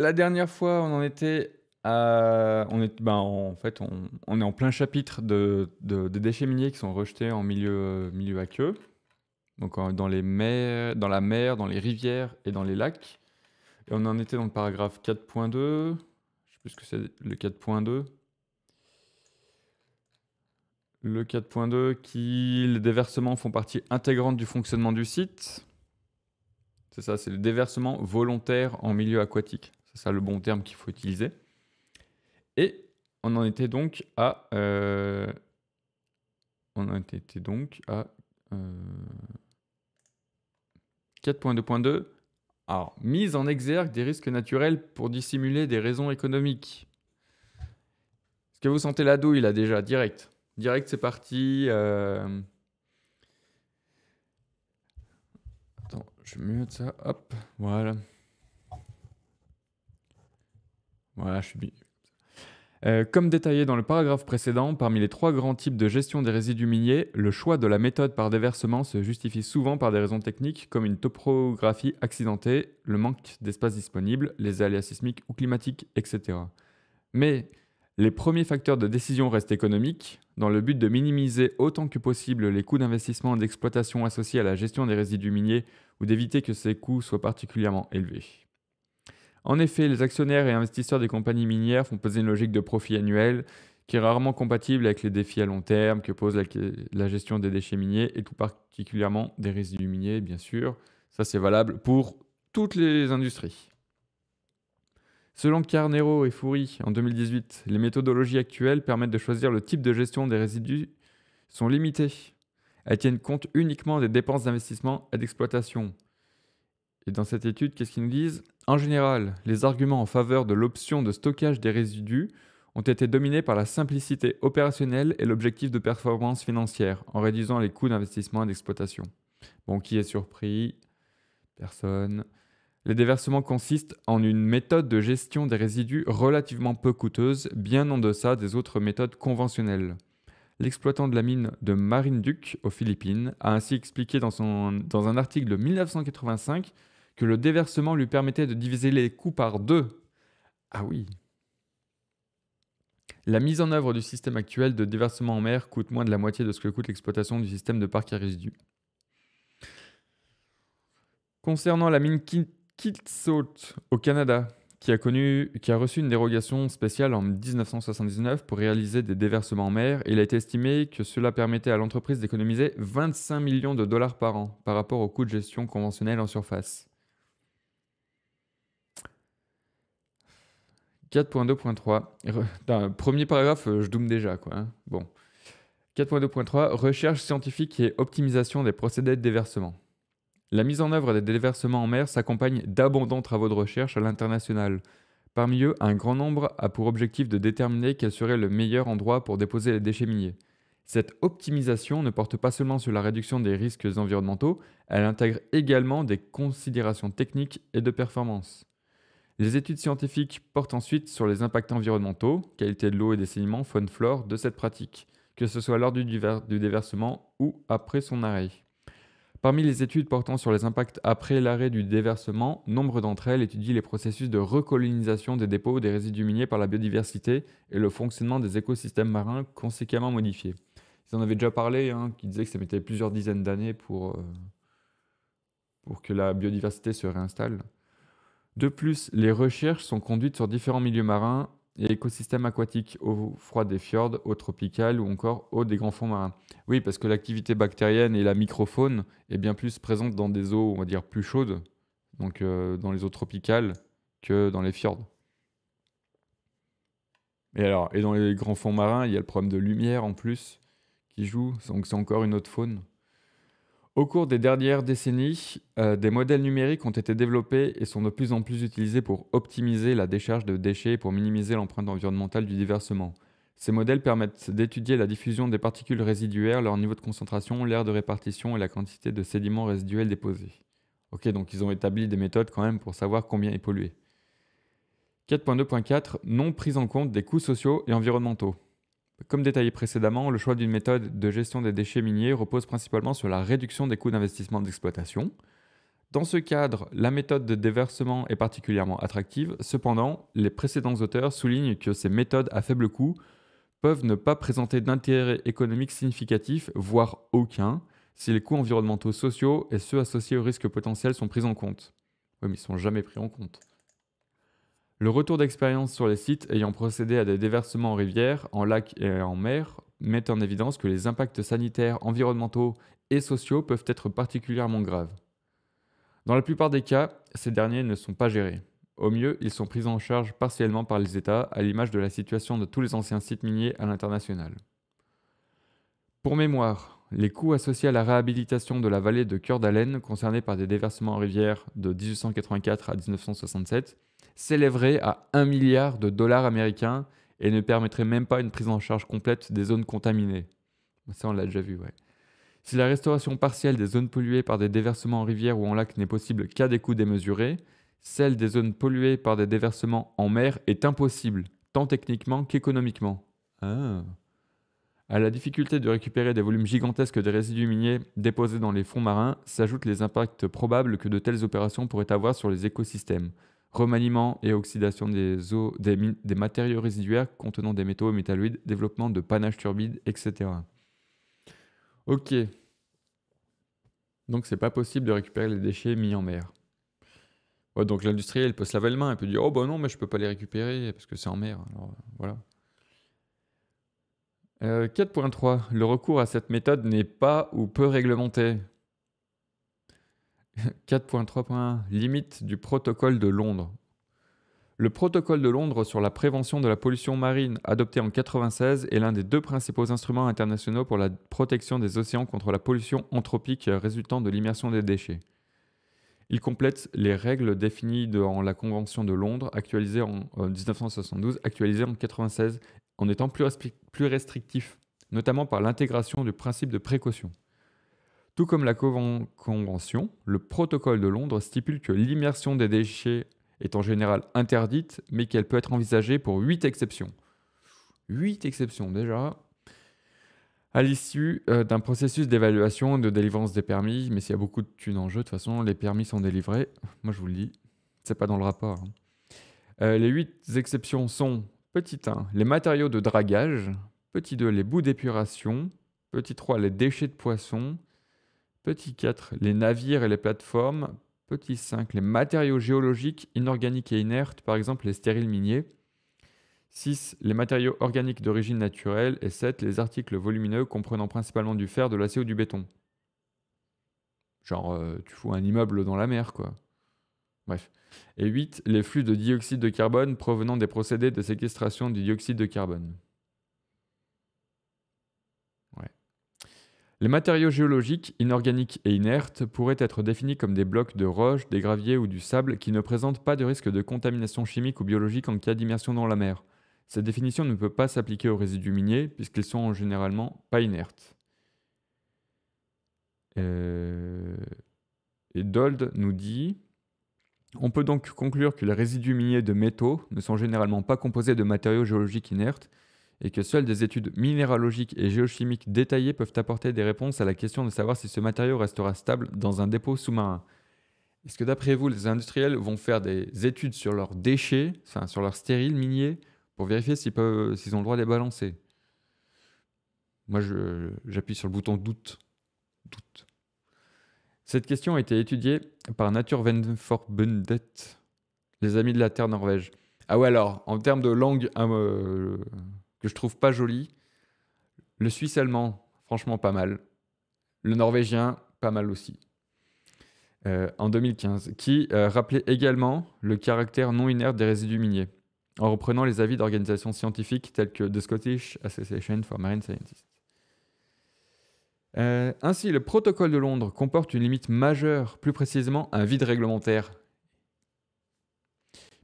la dernière fois, on en était à. On est, ben, en fait, on, est en plein chapitre de, des déchets miniers qui sont rejetés en milieu, milieu aqueux. Donc dans, les mers, dans la mer, dans les rivières et dans les lacs. Et on en était dans le paragraphe 4.2. Je sais plus ce que c'est le 4.2. Le 4.2 qui, les déversements font partie intégrante du fonctionnement du site. C'est ça, c'est le déversement volontaire en milieu aquatique ça le bon terme qu'il faut utiliser. Et on en était donc à. Euh, on donc à. 4.2.2. Euh, Alors, mise en exergue des risques naturels pour dissimuler des raisons économiques. Est-ce que vous sentez la douille là déjà Direct. Direct, c'est parti. Euh. Attends, je mute ça. Hop, voilà. Euh, comme détaillé dans le paragraphe précédent, parmi les trois grands types de gestion des résidus miniers, le choix de la méthode par déversement se justifie souvent par des raisons techniques comme une topographie accidentée, le manque d'espace disponible, les aléas sismiques ou climatiques, etc. Mais les premiers facteurs de décision restent économiques, dans le but de minimiser autant que possible les coûts d'investissement et d'exploitation associés à la gestion des résidus miniers ou d'éviter que ces coûts soient particulièrement élevés. En effet, les actionnaires et investisseurs des compagnies minières font peser une logique de profit annuel qui est rarement compatible avec les défis à long terme que pose la, gestion des déchets miniers et tout particulièrement des résidus miniers, bien sûr. Ça, c'est valable pour toutes les industries. Selon Carnero et Foury, en 2018, les méthodologies actuelles permettent de choisir le type de gestion des résidus sont limitées. Elles tiennent compte uniquement des dépenses d'investissement et d'exploitation dans cette étude, qu'est-ce qu'ils nous disent En général, les arguments en faveur de l'option de stockage des résidus ont été dominés par la simplicité opérationnelle et l'objectif de performance financière, en réduisant les coûts d'investissement et d'exploitation. Bon, qui est surpris Personne. Les déversements consistent en une méthode de gestion des résidus relativement peu coûteuse, bien en deçà des autres méthodes conventionnelles. L'exploitant de la mine de Marinduque aux Philippines a ainsi expliqué dans, dans un article de 1985 que le déversement lui permettait de diviser les coûts par deux. Ah oui. La mise en œuvre du système actuel de déversement en mer coûte moins de la moitié de ce que coûte l'exploitation du système de parc à résidus. Concernant la mine Kitsault au Canada, qui a, connu, qui a reçu une dérogation spéciale en 1979 pour réaliser des déversements en mer, il a été estimé que cela permettait à l'entreprise d'économiser 25 millions de dollars par an par rapport aux coûts de gestion conventionnels en surface. 4.2.3. Premier paragraphe, euh, je doume déjà, quoi. 4.2.3. Hein. Recherche scientifique et optimisation des procédés de déversement. La mise en œuvre des déversements en mer s'accompagne d'abondants travaux de recherche à l'international. Parmi eux, un grand nombre a pour objectif de déterminer quel serait le meilleur endroit pour déposer les déchets miniers. Cette optimisation ne porte pas seulement sur la réduction des risques environnementaux, elle intègre également des considérations techniques et de performance. Les études scientifiques portent ensuite sur les impacts environnementaux, qualité de l'eau et des sédiments, faune, flore de cette pratique, que ce soit lors du, déversement ou après son arrêt. Parmi les études portant sur les impacts après l'arrêt du déversement, nombre d'entre elles étudient les processus de recolonisation des dépôts ou des résidus miniers par la biodiversité et le fonctionnement des écosystèmes marins conséquemment modifiés. Ils en avaient déjà parlé, hein, qui disaient que ça mettait plusieurs dizaines d'années pour, euh, pour que la biodiversité se réinstalle. De plus, les recherches sont conduites sur différents milieux marins et écosystèmes aquatiques, eau froide des fjords, eau tropicale ou encore eau des grands fonds marins. Oui, parce que l'activité bactérienne et la microfaune est bien plus présente dans des eaux, on va dire, plus chaudes, donc euh, dans les eaux tropicales, que dans les fjords. Et alors, et dans les grands fonds marins, il y a le problème de lumière en plus qui joue, donc c'est encore une autre faune. Au cours des dernières décennies, euh, des modèles numériques ont été développés et sont de plus en plus utilisés pour optimiser la décharge de déchets et pour minimiser l'empreinte environnementale du diversement. Ces modèles permettent d'étudier la diffusion des particules résiduaires, leur niveau de concentration, l'aire de répartition et la quantité de sédiments résiduels déposés. Ok, donc ils ont établi des méthodes quand même pour savoir combien est pollué. 4.2.4 Non prise en compte des coûts sociaux et environnementaux. Comme détaillé précédemment, le choix d'une méthode de gestion des déchets miniers repose principalement sur la réduction des coûts d'investissement d'exploitation. Dans ce cadre, la méthode de déversement est particulièrement attractive. Cependant, les précédents auteurs soulignent que ces méthodes à faible coût peuvent ne pas présenter d'intérêt économique significatif, voire aucun, si les coûts environnementaux, sociaux et ceux associés aux risques potentiels sont pris en compte. Oui, mais ils ne sont jamais pris en compte. Le retour d'expérience sur les sites ayant procédé à des déversements en rivière, en lac et en mer met en évidence que les impacts sanitaires, environnementaux et sociaux peuvent être particulièrement graves. Dans la plupart des cas, ces derniers ne sont pas gérés. Au mieux, ils sont pris en charge partiellement par les États, à l'image de la situation de tous les anciens sites miniers à l'international. Pour mémoire, les coûts associés à la réhabilitation de la vallée de Cœur d'Alène, concernée par des déversements en rivière de 1884 à 1967, s'élèverait à 1 milliard de dollars américains et ne permettrait même pas une prise en charge complète des zones contaminées. Ça, on l'a déjà vu, ouais. Si la restauration partielle des zones polluées par des déversements en rivière ou en lac n'est possible qu'à des coûts démesurés, celle des zones polluées par des déversements en mer est impossible, tant techniquement qu'économiquement. Ah. À la difficulté de récupérer des volumes gigantesques de résidus miniers déposés dans les fonds marins s'ajoutent les impacts probables que de telles opérations pourraient avoir sur les écosystèmes, remaniement et oxydation des, matériaux résiduaires contenant des métaux et métalloïdes, développement de panaches turbides, etc. Ok. Donc c'est pas possible de récupérer les déchets mis en mer. donc l'industriel peut se laver le main et peut dire oh ben non mais je peux pas les récupérer parce que c'est en mer. Alors voilà. 4.3. Euh, le recours à cette méthode n'est pas ou peu réglementé. 4.3.1 Limite du protocole de Londres. Le protocole de Londres sur la prévention de la pollution marine, adopté en 1996, est l'un des deux principaux instruments internationaux pour la protection des océans contre la pollution anthropique résultant de l'immersion des déchets. Il complète les règles définies dans la Convention de Londres, actualisée en 1972, euh, actualisée en 1996, en étant plus restrictif, notamment par l'intégration du principe de précaution. Tout comme la Convention, le protocole de Londres stipule que l'immersion des déchets est en général interdite, mais qu'elle peut être envisagée pour huit exceptions. Huit exceptions déjà. À l'issue euh, d'un processus d'évaluation et de délivrance des permis, mais s'il y a beaucoup de thunes en jeu, de toute façon, les permis sont délivrés. Moi, je vous le dis, c'est pas dans le rapport. Hein. Euh, les huit exceptions sont petit 1, les matériaux de dragage, petit 2, les bouts d'épuration, petit 3, les déchets de poissons, Petit 4, les navires et les plateformes. Petit 5, les matériaux géologiques inorganiques et inertes, par exemple les stériles miniers. 6. Les matériaux organiques d'origine naturelle. Et 7. Les articles volumineux comprenant principalement du fer, de l'acier ou du béton. Genre, euh, tu fous un immeuble dans la mer, quoi. Bref. Et 8. Les flux de dioxyde de carbone provenant des procédés de séquestration du dioxyde de carbone. Les matériaux géologiques, inorganiques et inertes pourraient être définis comme des blocs de roche, des graviers ou du sable qui ne présentent pas de risque de contamination chimique ou biologique en cas d'immersion dans la mer. Cette définition ne peut pas s'appliquer aux résidus miniers puisqu'ils sont généralement pas inertes. Euh, et Dold nous dit On peut donc conclure que les résidus miniers de métaux ne sont généralement pas composés de matériaux géologiques inertes, et que seules des études minéralogiques et géochimiques détaillées peuvent apporter des réponses à la question de savoir si ce matériau restera stable dans un dépôt sous-marin. Est-ce que d'après vous, les industriels vont faire des études sur leurs déchets, enfin sur leurs stériles miniers, pour vérifier s'ils, s'ils ont le droit de les balancer Moi, j'appuie sur le bouton doute. Doute. Cette question a été étudiée par Naturvenforbundet, les amis de la Terre Norvège. Ah ouais alors, en termes de langue euh, que je trouve pas joli. Le suisse allemand, franchement pas mal. Le norvégien, pas mal aussi. Euh, en 2015, qui euh, rappelait également le caractère non inerte des résidus miniers, en reprenant les avis d'organisations scientifiques telles que The Scottish Association for Marine Scientists. Euh, ainsi, le protocole de Londres comporte une limite majeure, plus précisément un vide réglementaire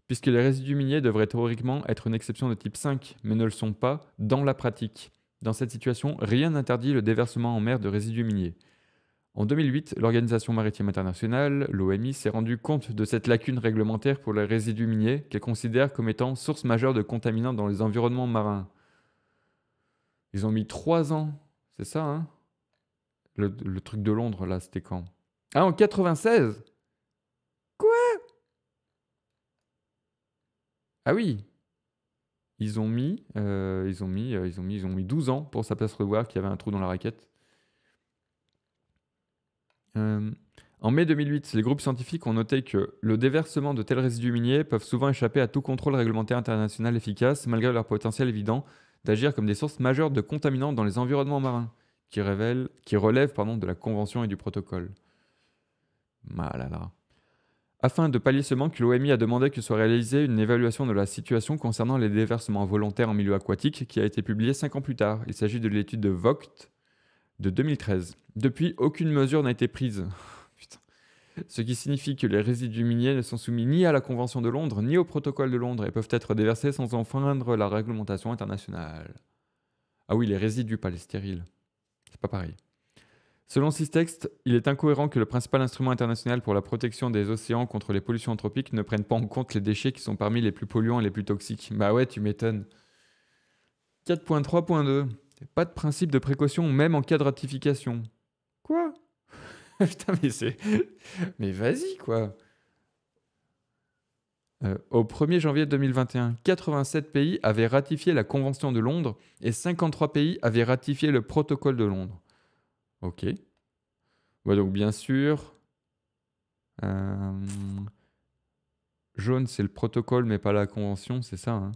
puisque les résidus miniers devraient théoriquement être une exception de type 5, mais ne le sont pas dans la pratique. Dans cette situation, rien n'interdit le déversement en mer de résidus miniers. En 2008, l'Organisation maritime internationale, l'OMI, s'est rendue compte de cette lacune réglementaire pour les résidus miniers qu'elle considère comme étant source majeure de contaminants dans les environnements marins. Ils ont mis trois ans, c'est ça, hein le, le truc de Londres, là, c'était quand Ah, en 96 Ah oui euh, euh, ils ont, mis, ils, ont mis, ils ont mis ils ont mis 12 ans pour s'apercevoir qu'il y avait un trou dans la raquette. Euh, en mai 2008, les groupes scientifiques ont noté que le déversement de tels résidus miniers peuvent souvent échapper à tout contrôle réglementaire international efficace malgré leur potentiel évident d'agir comme des sources majeures de contaminants dans les environnements marins, qui, révèlent, qui relèvent de la convention et du protocole. Malala. Afin de pallier ce manque, l'OMI a demandé que soit réalisée une évaluation de la situation concernant les déversements volontaires en milieu aquatique qui a été publiée 5 ans plus tard. Il s'agit de l'étude de Vogt de 2013. Depuis, aucune mesure n'a été prise. Ce qui signifie que les résidus miniers ne sont soumis ni à la Convention de Londres ni au protocole de Londres et peuvent être déversés sans enfreindre la réglementation internationale. Ah oui, les résidus, pas les C'est pas pareil. Selon textes, il est incohérent que le principal instrument international pour la protection des océans contre les pollutions anthropiques ne prenne pas en compte les déchets qui sont parmi les plus polluants et les plus toxiques. Bah ouais, tu m'étonnes. 4.3.2. Pas de principe de précaution même en cas de ratification. Quoi Putain, mais c'est... Mais vas-y, quoi. Euh, au 1er janvier 2021, 87 pays avaient ratifié la Convention de Londres et 53 pays avaient ratifié le protocole de Londres. Ok. donc bien sûr, euh, jaune, c'est le protocole, mais pas la convention, c'est ça hein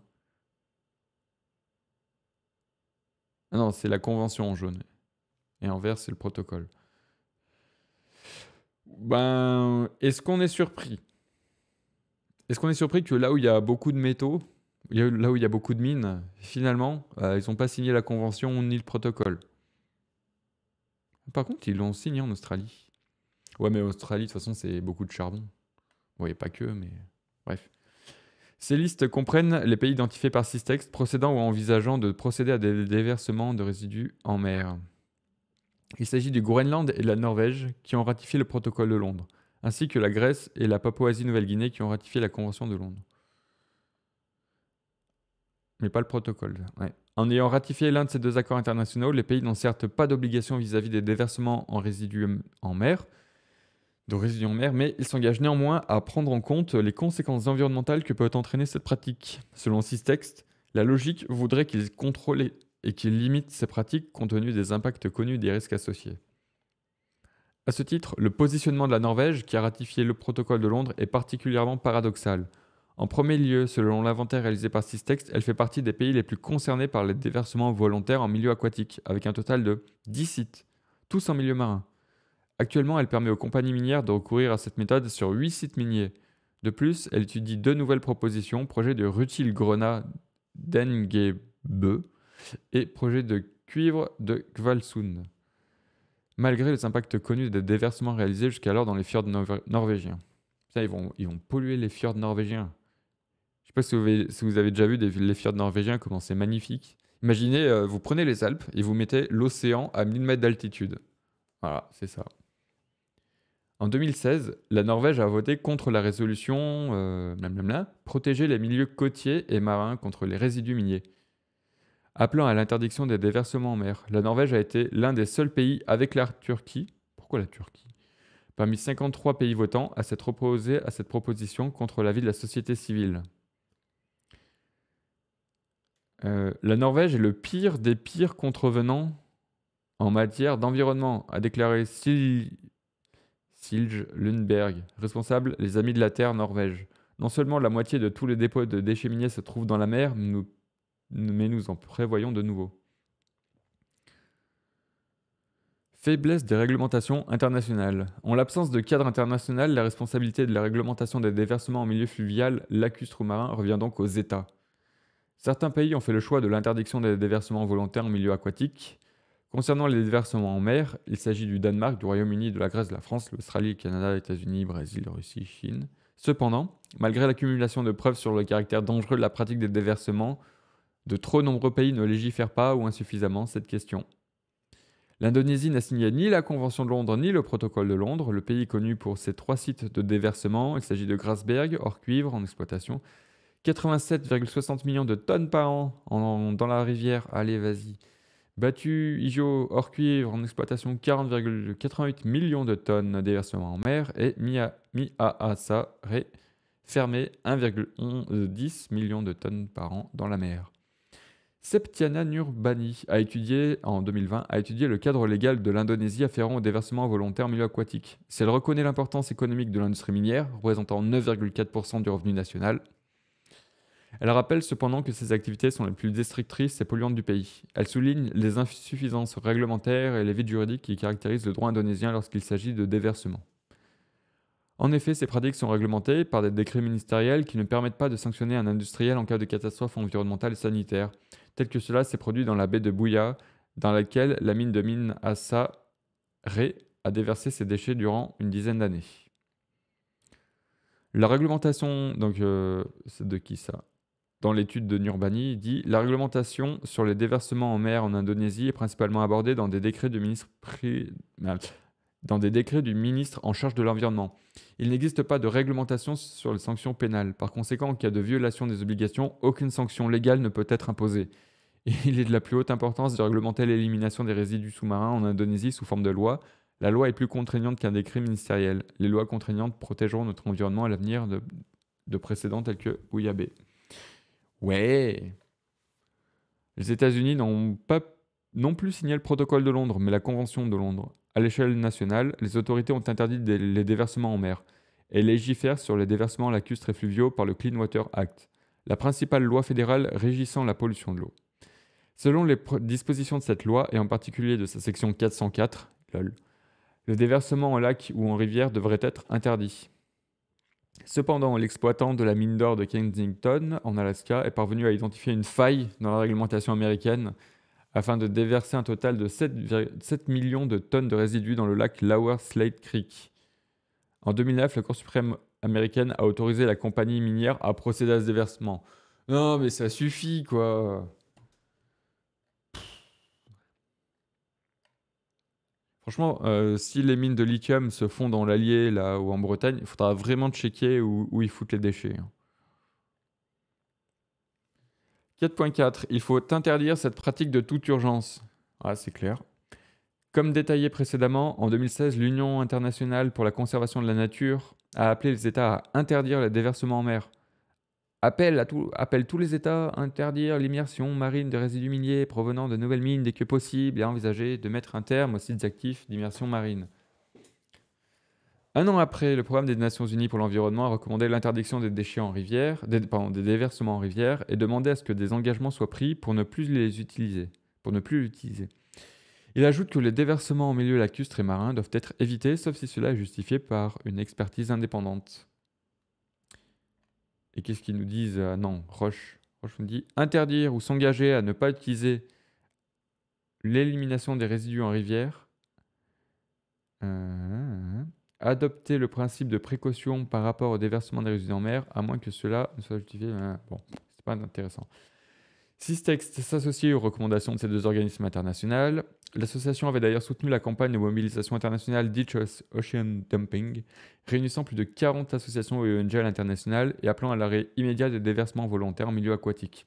Non, c'est la convention en jaune. Et en vert, c'est le protocole. Ben, est-ce qu'on est surpris Est-ce qu'on est surpris que là où il y a beaucoup de métaux, là où il y a beaucoup de mines, finalement, euh, ils n'ont pas signé la convention ni le protocole par contre, ils l'ont signé en Australie. Ouais, mais Australie, de toute façon, c'est beaucoup de charbon. Vous voyez pas que, mais bref. Ces listes comprennent les pays identifiés par textes procédant ou envisageant de procéder à des déversements de résidus en mer. Il s'agit du Groenland et de la Norvège qui ont ratifié le protocole de Londres, ainsi que la Grèce et la Papouasie-Nouvelle-Guinée qui ont ratifié la Convention de Londres. Mais pas le protocole, ouais. En ayant ratifié l'un de ces deux accords internationaux, les pays n'ont certes pas d'obligation vis-à-vis des déversements en résidus en mer, de résidus en mer, mais ils s'engagent néanmoins à prendre en compte les conséquences environnementales que peut entraîner cette pratique. Selon six textes, la logique voudrait qu'ils contrôlent et qu'ils limitent ces pratiques compte tenu des impacts connus des risques associés. À ce titre, le positionnement de la Norvège, qui a ratifié le protocole de Londres, est particulièrement paradoxal. En premier lieu, selon l'inventaire réalisé par Systex, elle fait partie des pays les plus concernés par les déversements volontaires en milieu aquatique, avec un total de 10 sites, tous en milieu marin. Actuellement, elle permet aux compagnies minières de recourir à cette méthode sur 8 sites miniers. De plus, elle étudie deux nouvelles propositions, projet de rutil grenat dengebe et projet de cuivre de Kvalsund. Malgré les impacts connus des déversements réalisés jusqu'alors dans les fjords norvégiens. Ça, ils vont polluer les fjords norvégiens. Je ne sais pas si vous avez, déjà vu des, les fjords norvégiens, comment c'est magnifique. Imaginez, euh, vous prenez les Alpes et vous mettez l'océan à 1000 mètres d'altitude. Voilà, c'est ça. En 2016, la Norvège a voté contre la résolution euh, protéger les milieux côtiers et marins contre les résidus miniers. Appelant à l'interdiction des déversements en mer, la Norvège a été l'un des seuls pays avec la Turquie. Pourquoi la Turquie Parmi 53 pays votants à s'être opposé à cette proposition contre l'avis de la société civile. Euh, la Norvège est le pire des pires contrevenants en matière d'environnement, a déclaré Sil... Silge Lundberg, responsable des Amis de la Terre Norvège. Non seulement la moitié de tous les dépôts de déchets miniers se trouvent dans la mer, nous, mais nous en prévoyons de nouveaux. Faiblesse des réglementations internationales. En l'absence de cadre international, la responsabilité de la réglementation des déversements en milieu fluvial, lacustre ou marin revient donc aux États. Certains pays ont fait le choix de l'interdiction des déversements volontaires en milieu aquatique. Concernant les déversements en mer, il s'agit du Danemark, du Royaume-Uni, de la Grèce, de la France, l'Australie, le Canada, les États-Unis, Brésil, la Russie, la Chine. Cependant, malgré l'accumulation de preuves sur le caractère dangereux de la pratique des déversements, de trop nombreux pays ne légifèrent pas ou insuffisamment cette question. L'Indonésie n'a signé ni la Convention de Londres ni le Protocole de Londres. Le pays connu pour ses trois sites de déversement. Il s'agit de Grasberg, hors cuivre en exploitation, 87,60 millions de tonnes par an dans la rivière. Allez, vas-y. Battu, Ijo hors cuivre, en exploitation 40,88 millions de tonnes déversement en mer. Et sa ré, fermé 1,10 millions de tonnes par an dans la mer. Septiana Nurbani a étudié en 2020 a étudié le cadre légal de l'Indonésie afférent au déversement en milieu aquatique. Si elle reconnaît l'importance économique de l'industrie minière, représentant 9,4% du revenu national, elle rappelle cependant que ces activités sont les plus destructrices et polluantes du pays. Elle souligne les insuffisances réglementaires et les vides juridiques qui caractérisent le droit indonésien lorsqu'il s'agit de déversement. En effet, ces pratiques sont réglementées par des décrets ministériels qui ne permettent pas de sanctionner un industriel en cas de catastrophe environnementale et sanitaire, tel que cela s'est produit dans la baie de Bouya, dans laquelle la mine de mine Asa Ré a déversé ses déchets durant une dizaine d'années. La réglementation, donc euh, c'est de qui ça dans l'étude de Nurbani, il dit La réglementation sur les déversements en mer en Indonésie est principalement abordée dans des décrets du ministre, dans des décrets du ministre en charge de l'environnement. Il n'existe pas de réglementation sur les sanctions pénales. Par conséquent, en cas de violation des obligations, aucune sanction légale ne peut être imposée. il est de la plus haute importance de réglementer l'élimination des résidus sous-marins en Indonésie sous forme de loi. La loi est plus contraignante qu'un décret ministériel. Les lois contraignantes protégeront notre environnement à l'avenir de, précédents tels que Ouyabé. Ouais. Les États-Unis n'ont pas non plus signé le protocole de Londres, mais la Convention de Londres. À l'échelle nationale, les autorités ont interdit les déversements en mer et légifèrent sur les déversements lacustres et fluviaux par le Clean Water Act, la principale loi fédérale régissant la pollution de l'eau. Selon les dispositions de cette loi, et en particulier de sa section 404, le déversement en lac ou en rivière devrait être interdit. Cependant, l'exploitant de la mine d'or de Kensington, en Alaska, est parvenu à identifier une faille dans la réglementation américaine afin de déverser un total de 7, millions de tonnes de résidus dans le lac Lower Slate Creek. En 2009, la Cour suprême américaine a autorisé la compagnie minière à procéder à ce déversement. Non, mais ça suffit, quoi. Franchement, euh, si les mines de lithium se font dans l'Allier là ou en Bretagne, il faudra vraiment checker où, où ils foutent les déchets. 4.4. Hein. Il faut interdire cette pratique de toute urgence. Ah, c'est clair. Comme détaillé précédemment, en 2016, l'Union internationale pour la conservation de la nature a appelé les États à interdire le déversement en mer. Appelle, à appelle tous les États à interdire l'immersion marine de résidus miniers provenant de nouvelles mines dès que possible et envisager de mettre un terme aux sites actifs d'immersion marine. Un an après, le programme des Nations Unies pour l'environnement a recommandé l'interdiction des déchets en rivière, des, déversements en rivière et demandé à ce que des engagements soient pris pour ne plus les utiliser. Pour ne plus Il ajoute que les déversements en milieu lacustre et marin doivent être évités, sauf si cela est justifié par une expertise indépendante. Et qu'est-ce qu'ils nous disent euh, Non, Roche. Roche nous dit interdire ou s'engager à ne pas utiliser l'élimination des résidus en rivière. Euh, adopter le principe de précaution par rapport au déversement des résidus en mer, à moins que cela ne soit justifié. Euh, bon, c'est pas intéressant. Si ce texte s'associe aux recommandations de ces deux organismes internationaux, L'association avait d'ailleurs soutenu la campagne de mobilisation internationale Ditch Ocean Dumping, réunissant plus de 40 associations et ONG et appelant à l'arrêt immédiat des déversements volontaires en milieu aquatique.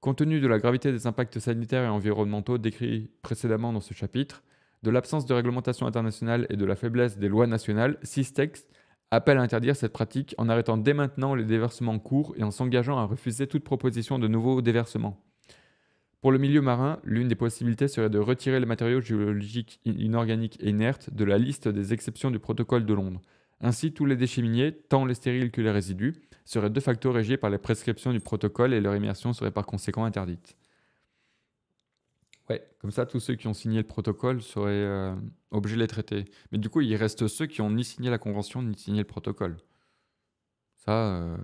Compte tenu de la gravité des impacts sanitaires et environnementaux décrits précédemment dans ce chapitre, de l'absence de réglementation internationale et de la faiblesse des lois nationales, CISTEX appelle à interdire cette pratique en arrêtant dès maintenant les déversements courts et en s'engageant à refuser toute proposition de nouveaux déversements. Pour le milieu marin, l'une des possibilités serait de retirer les matériaux géologiques inorganiques et inertes de la liste des exceptions du protocole de Londres. Ainsi, tous les déchets miniers, tant les stériles que les résidus, seraient de facto régis par les prescriptions du protocole et leur immersion serait par conséquent interdite. Ouais, comme ça, tous ceux qui ont signé le protocole seraient euh, obligés de les traiter. Mais du coup, il reste ceux qui ont ni signé la convention ni signé le protocole. Ça. Euh,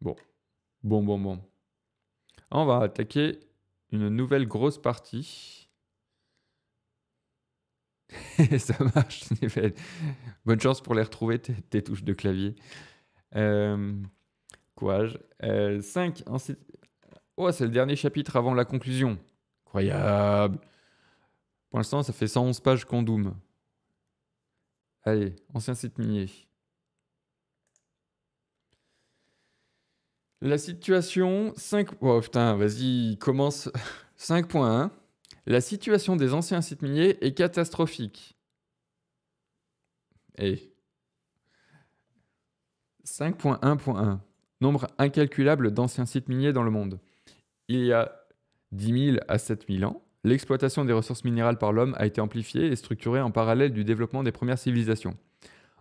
bon. Bon, bon, bon. On va attaquer une nouvelle grosse partie. ça marche, Bonne chance pour les retrouver, tes, touches de clavier. Euh, euh quoi 5. oh, c'est le dernier chapitre avant la conclusion. Incroyable. Pour l'instant, ça fait 111 pages qu'on doom. Allez, ancien site minier. La situation Oh vas-y, commence 5.1. La situation des anciens sites miniers est catastrophique. Et 5.1.1. Nombre incalculable d'anciens sites miniers dans le monde. Il y a 10 000 à 7 000 ans, l'exploitation des ressources minérales par l'homme a été amplifiée et structurée en parallèle du développement des premières civilisations.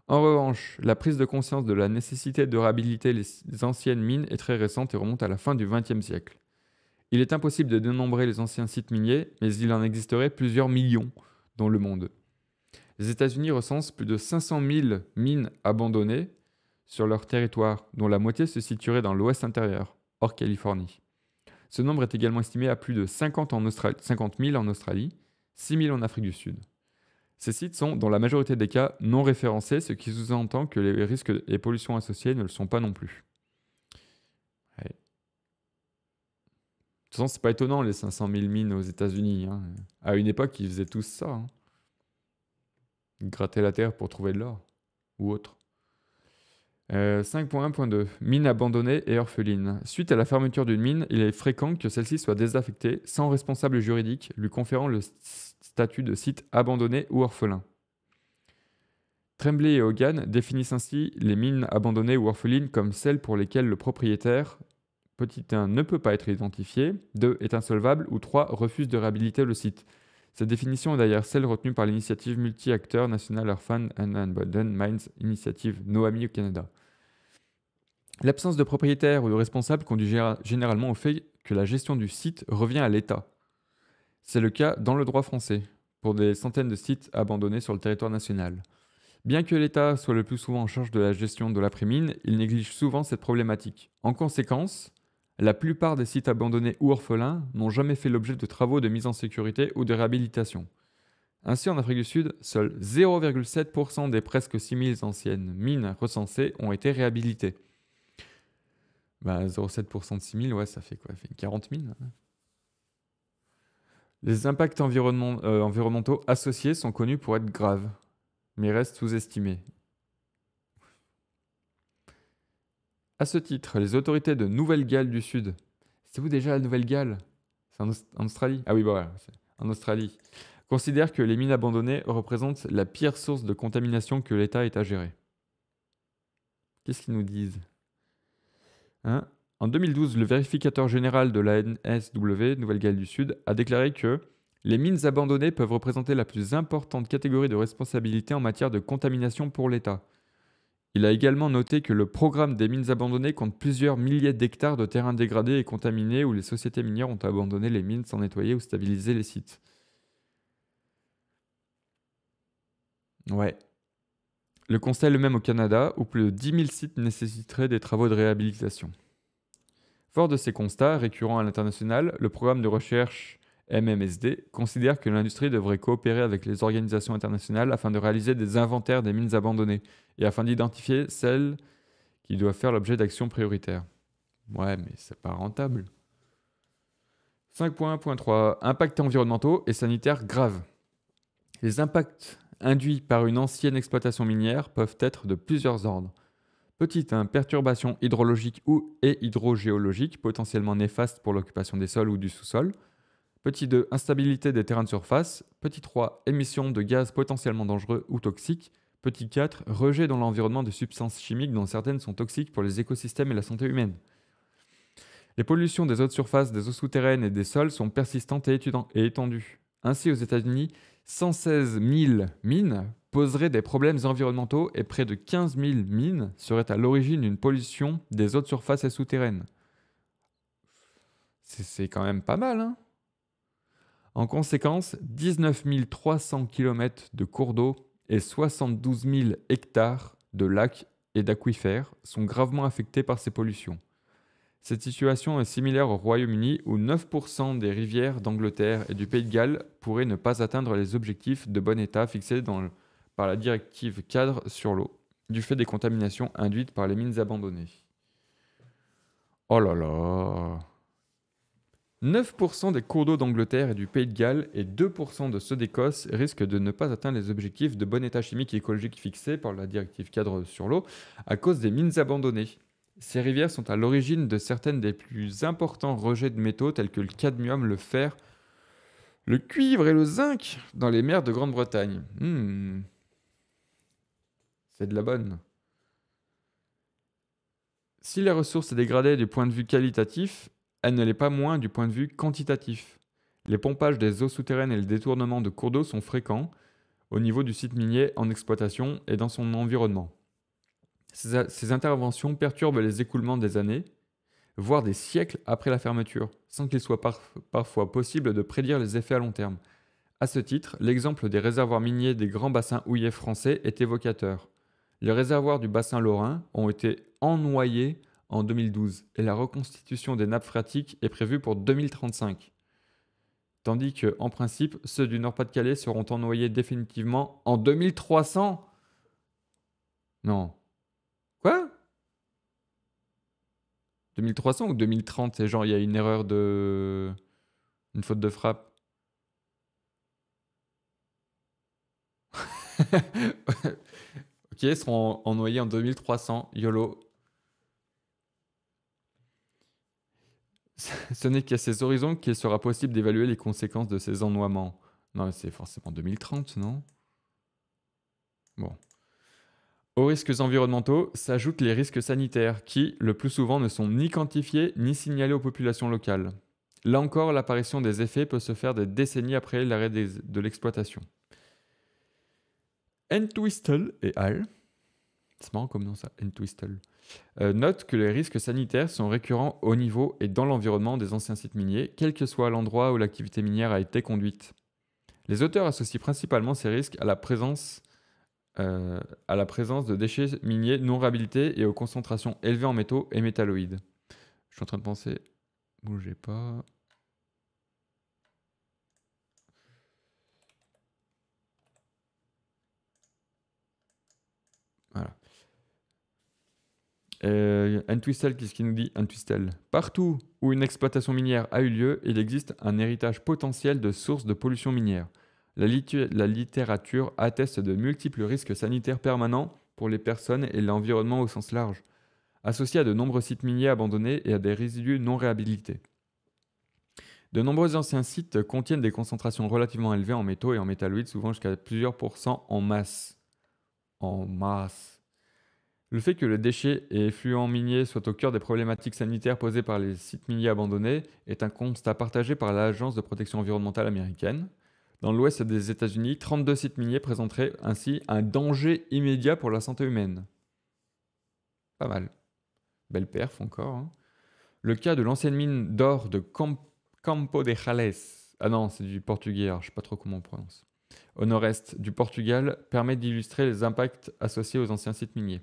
En revanche, la prise de conscience de la nécessité de réhabiliter les anciennes mines est très récente et remonte à la fin du XXe siècle. Il est impossible de dénombrer les anciens sites miniers, mais il en existerait plusieurs millions dans le monde. Les États-Unis recensent plus de 500 000 mines abandonnées sur leur territoire, dont la moitié se situerait dans l'ouest intérieur, hors Californie. Ce nombre est également estimé à plus de 50, 000 en Australie, 6 000 en Afrique du Sud. Ces sites sont, dans la majorité des cas, non référencés, ce qui sous-entend que les risques et pollutions associés ne le sont pas non plus. De toute façon, c'est pas étonnant, les 500 000 mines aux États-Unis. Hein. À une époque, ils faisaient tous ça. Hein. Gratter la terre pour trouver de l'or, ou autre. 5.1.2 euh, Mine abandonnées et orphelines. Suite à la fermeture d'une mine, il est fréquent que celle-ci soit désaffectée, sans responsable juridique, lui conférant le statut de site abandonné ou orphelin. Tremblay et Hogan définissent ainsi les mines abandonnées ou orphelines comme celles pour lesquelles le propriétaire, petit 1, ne peut pas être identifié, 2, est insolvable ou 3, refuse de réhabiliter le site. Cette définition est d'ailleurs celle retenue par l'initiative multi-acteurs National Orphan and Abandoned Mines Initiative Noami au Canada. L'absence de propriétaire ou de responsable conduit généralement au fait que la gestion du site revient à l'État, c'est le cas dans le droit français, pour des centaines de sites abandonnés sur le territoire national. Bien que l'État soit le plus souvent en charge de la gestion de l'après-mine, il néglige souvent cette problématique. En conséquence, la plupart des sites abandonnés ou orphelins n'ont jamais fait l'objet de travaux de mise en sécurité ou de réhabilitation. Ainsi, en Afrique du Sud, seuls 0,7% des presque 6000 anciennes mines recensées ont été réhabilitées. Bah, 0,7% de 6000, ouais, ça fait quoi 40 000 les impacts euh, environnementaux associés sont connus pour être graves, mais restent sous-estimés. À ce titre, les autorités de Nouvelle-Galles du Sud, c'est vous déjà la Nouvelle-Galles C'est en, Australie Ah oui, bah en Australie. Considèrent que les mines abandonnées représentent la pire source de contamination que l'État ait à gérer. Qu'est-ce qu'ils nous disent Hein en 2012, le vérificateur général de la NSW, Nouvelle-Galles du Sud, a déclaré que les mines abandonnées peuvent représenter la plus importante catégorie de responsabilité en matière de contamination pour l'État. Il a également noté que le programme des mines abandonnées compte plusieurs milliers d'hectares de terrains dégradés et contaminés où les sociétés minières ont abandonné les mines sans nettoyer ou stabiliser les sites. Ouais. Le constat est le même au Canada, où plus de 10 000 sites nécessiteraient des travaux de réhabilitation. Fort de ces constats récurrents à l'international, le programme de recherche MMSD considère que l'industrie devrait coopérer avec les organisations internationales afin de réaliser des inventaires des mines abandonnées et afin d'identifier celles qui doivent faire l'objet d'actions prioritaires. Ouais, mais c'est pas rentable. 5.1.3 Impacts environnementaux et sanitaires graves. Les impacts induits par une ancienne exploitation minière peuvent être de plusieurs ordres. Petite 1. Hein, perturbation hydrologique ou et hydrogéologique potentiellement néfaste pour l'occupation des sols ou du sous-sol. Petit 2, instabilité des terrains de surface. Petit 3, émission de gaz potentiellement dangereux ou toxiques. Petit 4, rejet dans l'environnement de substances chimiques dont certaines sont toxiques pour les écosystèmes et la santé humaine. Les pollutions des eaux de surface, des eaux souterraines et des sols sont persistantes et étendues. Ainsi, aux États-Unis, 116 000 mines poseraient des problèmes environnementaux et près de 15 000 mines seraient à l'origine d'une pollution des eaux de surface et souterraines. C'est quand même pas mal, hein. En conséquence, 19 300 km de cours d'eau et 72 000 hectares de lacs et d'aquifères sont gravement affectés par ces pollutions. Cette situation est similaire au Royaume-Uni où 9% des rivières d'Angleterre et du Pays de Galles pourraient ne pas atteindre les objectifs de bon état fixés par la directive cadre sur l'eau, du fait des contaminations induites par les mines abandonnées. Oh là là 9% des cours d'eau d'Angleterre et du Pays de Galles et 2% de ceux d'Écosse risquent de ne pas atteindre les objectifs de bon état chimique et écologique fixés par la directive cadre sur l'eau à cause des mines abandonnées. Ces rivières sont à l'origine de certaines des plus importants rejets de métaux tels que le cadmium, le fer, le cuivre et le zinc dans les mers de Grande-Bretagne. Hmm. C'est de la bonne. Si la ressource est dégradée du point de vue qualitatif, elle ne l'est pas moins du point de vue quantitatif. Les pompages des eaux souterraines et le détournement de cours d'eau sont fréquents au niveau du site minier en exploitation et dans son environnement. Ces, interventions perturbent les écoulements des années, voire des siècles après la fermeture, sans qu'il soit parfois possible de prédire les effets à long terme. À ce titre, l'exemple des réservoirs miniers des grands bassins houillés français est évocateur. Les réservoirs du bassin lorrain ont été ennoyés en 2012 et la reconstitution des nappes phréatiques est prévue pour 2035. Tandis que, en principe, ceux du Nord-Pas-de-Calais seront ennoyés définitivement en 2300 Non, 2300 ou 2030 C'est genre, il y a une erreur de. Une faute de frappe. ok, ils seront ennoyés en 2300. YOLO. Ce n'est qu'à ces horizons qu'il sera possible d'évaluer les conséquences de ces ennoiements. Non, c'est forcément 2030, non Bon. Aux risques environnementaux s'ajoutent les risques sanitaires qui, le plus souvent, ne sont ni quantifiés ni signalés aux populations locales. Là encore, l'apparition des effets peut se faire des décennies après l'arrêt de l'exploitation. Entwistle et Al c'est marrant comme nom ça, Entwistle, euh, que les risques sanitaires sont récurrents au niveau et dans l'environnement des anciens sites miniers, quel que soit l'endroit où l'activité minière a été conduite. Les auteurs associent principalement ces risques à la présence euh, à la présence de déchets miniers non réhabilités et aux concentrations élevées en métaux et métalloïdes. Je suis en train de penser. Bougez pas. Voilà. Euh, twistel qu'est-ce qu'il nous dit N-Twistel. Partout où une exploitation minière a eu lieu, il existe un héritage potentiel de sources de pollution minière. La, littérature atteste de multiples risques sanitaires permanents pour les personnes et l'environnement au sens large, associés à de nombreux sites miniers abandonnés et à des résidus non réhabilités. De nombreux anciens sites contiennent des concentrations relativement élevées en métaux et en métalloïdes, souvent jusqu'à plusieurs pourcents en masse. En masse. Le fait que les déchets et effluents miniers soient au cœur des problématiques sanitaires posées par les sites miniers abandonnés est un constat partagé par l'Agence de protection environnementale américaine, dans l'ouest des États-Unis, 32 sites miniers présenteraient ainsi un danger immédiat pour la santé humaine. Pas mal. Belle perf encore. Hein. Le cas de l'ancienne mine d'or de Campo de Jales. Ah non, c'est du portugais, je je sais pas trop comment on prononce. Au nord-est du Portugal permet d'illustrer les impacts associés aux anciens sites miniers.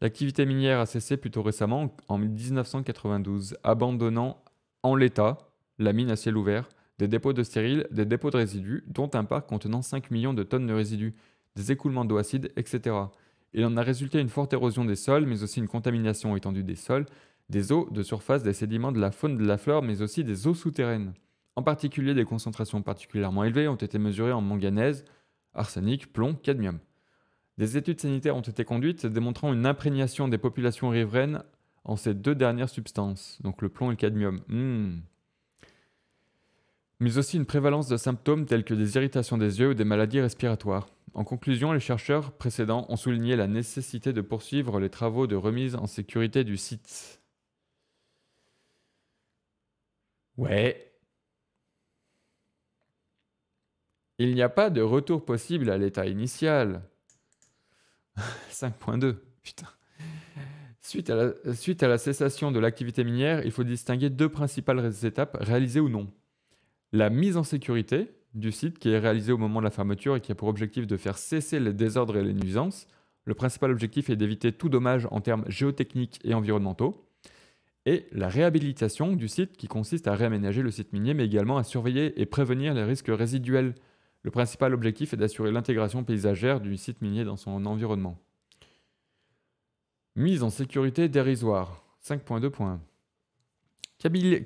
L'activité minière a cessé plutôt récemment, en 1992, abandonnant en l'état la mine à ciel ouvert des dépôts de stériles, des dépôts de résidus, dont un parc contenant 5 millions de tonnes de résidus, des écoulements d'eau acide, etc. Il en a résulté une forte érosion des sols, mais aussi une contamination étendue des sols, des eaux de surface, des sédiments, de la faune, de la flore, mais aussi des eaux souterraines. En particulier, des concentrations particulièrement élevées ont été mesurées en manganèse, arsenic, plomb, cadmium. Des études sanitaires ont été conduites démontrant une imprégnation des populations riveraines en ces deux dernières substances, donc le plomb et le cadmium. Hmm mais aussi une prévalence de symptômes tels que des irritations des yeux ou des maladies respiratoires. En conclusion, les chercheurs précédents ont souligné la nécessité de poursuivre les travaux de remise en sécurité du site. Ouais. Il n'y a pas de retour possible à l'état initial. 5.2. Putain. Suite à, la, suite à la cessation de l'activité minière, il faut distinguer deux principales étapes, réalisées ou non la mise en sécurité du site qui est réalisée au moment de la fermeture et qui a pour objectif de faire cesser les désordres et les nuisances. Le principal objectif est d'éviter tout dommage en termes géotechniques et environnementaux. Et la réhabilitation du site qui consiste à réaménager le site minier mais également à surveiller et prévenir les risques résiduels. Le principal objectif est d'assurer l'intégration paysagère du site minier dans son environnement. Mise en sécurité dérisoire. 5.2.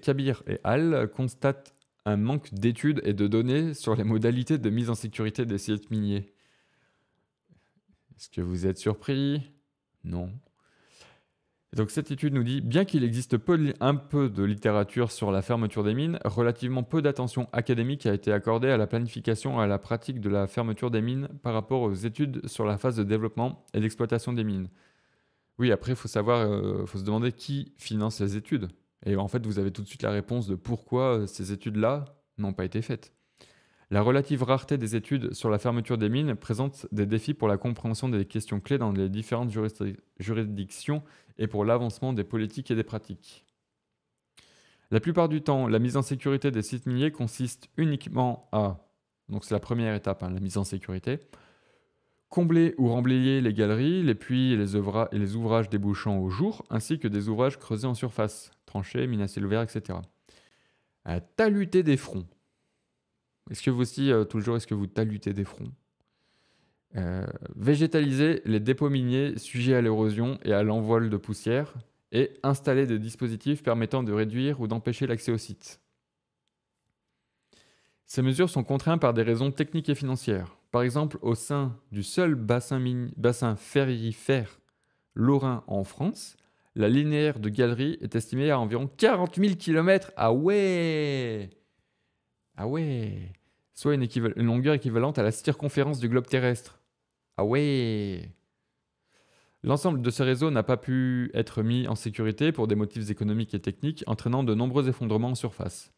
Kabir et Al constatent un manque d'études et de données sur les modalités de mise en sécurité des sites miniers. Est-ce que vous êtes surpris Non. donc cette étude nous dit, bien qu'il existe peu, un peu de littérature sur la fermeture des mines, relativement peu d'attention académique a été accordée à la planification et à la pratique de la fermeture des mines par rapport aux études sur la phase de développement et d'exploitation des mines. Oui, après, il faut savoir, euh, faut se demander qui finance les études. Et en fait, vous avez tout de suite la réponse de pourquoi euh, ces études-là n'ont pas été faites. La relative rareté des études sur la fermeture des mines présente des défis pour la compréhension des questions clés dans les différentes juridictions et pour l'avancement des politiques et des pratiques. La plupart du temps, la mise en sécurité des sites miniers consiste uniquement à, donc c'est la première étape, hein, la mise en sécurité, combler ou remblayer les galeries, les puits et les, ouvrages débouchant au jour, ainsi que des ouvrages creusés en surface, tranchées, mines à etc. taluter des fronts. Est-ce que vous aussi, toujours euh, tout le jour, est-ce que vous talutez des fronts euh, Végétaliser les dépôts miniers sujets à l'érosion et à l'envol de poussière, et installer des dispositifs permettant de réduire ou d'empêcher l'accès au site. Ces mesures sont contraintes par des raisons techniques et financières. Par exemple, au sein du seul bassin, bassin ferrifère lorrain en France, la linéaire de galerie est estimée à environ 40 000 km. Ah ouais Ah ouais Soit une, longueur équivalente à la circonférence du globe terrestre. Ah ouais L'ensemble de ce réseau n'a pas pu être mis en sécurité pour des motifs économiques et techniques, entraînant de nombreux effondrements en surface.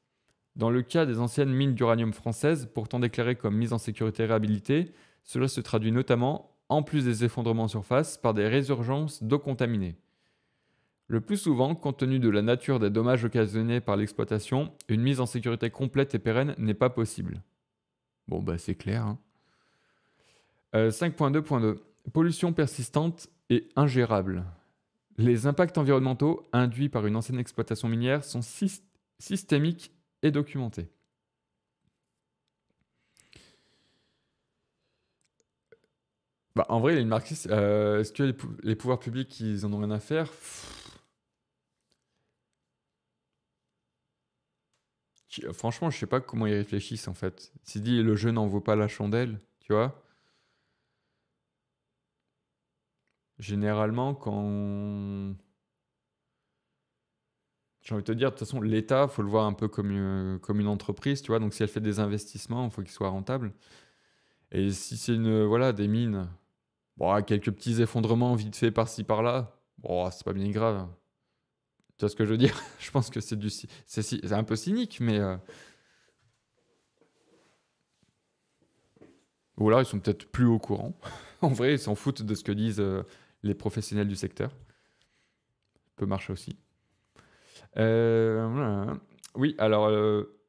Dans le cas des anciennes mines d'uranium françaises, pourtant déclarées comme mises en sécurité réhabilitées, cela se traduit notamment, en plus des effondrements en surface, par des résurgences d'eau contaminée. Le plus souvent, compte tenu de la nature des dommages occasionnés par l'exploitation, une mise en sécurité complète et pérenne n'est pas possible. Bon, bah c'est clair. 5.2.2 hein. euh, Pollution persistante et ingérable. Les impacts environnementaux induits par une ancienne exploitation minière sont systémiques et documenté. Bah, en vrai, les marxiste euh, est-ce que les, pouvoirs publics, ils en ont rien à faire Franchement, je sais pas comment ils réfléchissent en fait. si dit le jeu n'en vaut pas la chandelle, tu vois Généralement, quand j'ai envie de te dire, de toute façon, l'État, faut le voir un peu comme une, euh, comme une entreprise, tu vois. Donc, si elle fait des investissements, il faut qu'il soit rentable. Et si c'est une, euh, voilà, des mines, bon, ah, quelques petits effondrements vite fait par-ci par-là, bon, ah, c'est pas bien grave. Tu vois ce que je veux dire Je pense que c'est un peu cynique, mais. Euh, ou alors, ils sont peut-être plus au courant. en vrai, ils s'en foutent de ce que disent les professionnels du secteur. Ça peut marcher aussi. Euh, oui, alors euh,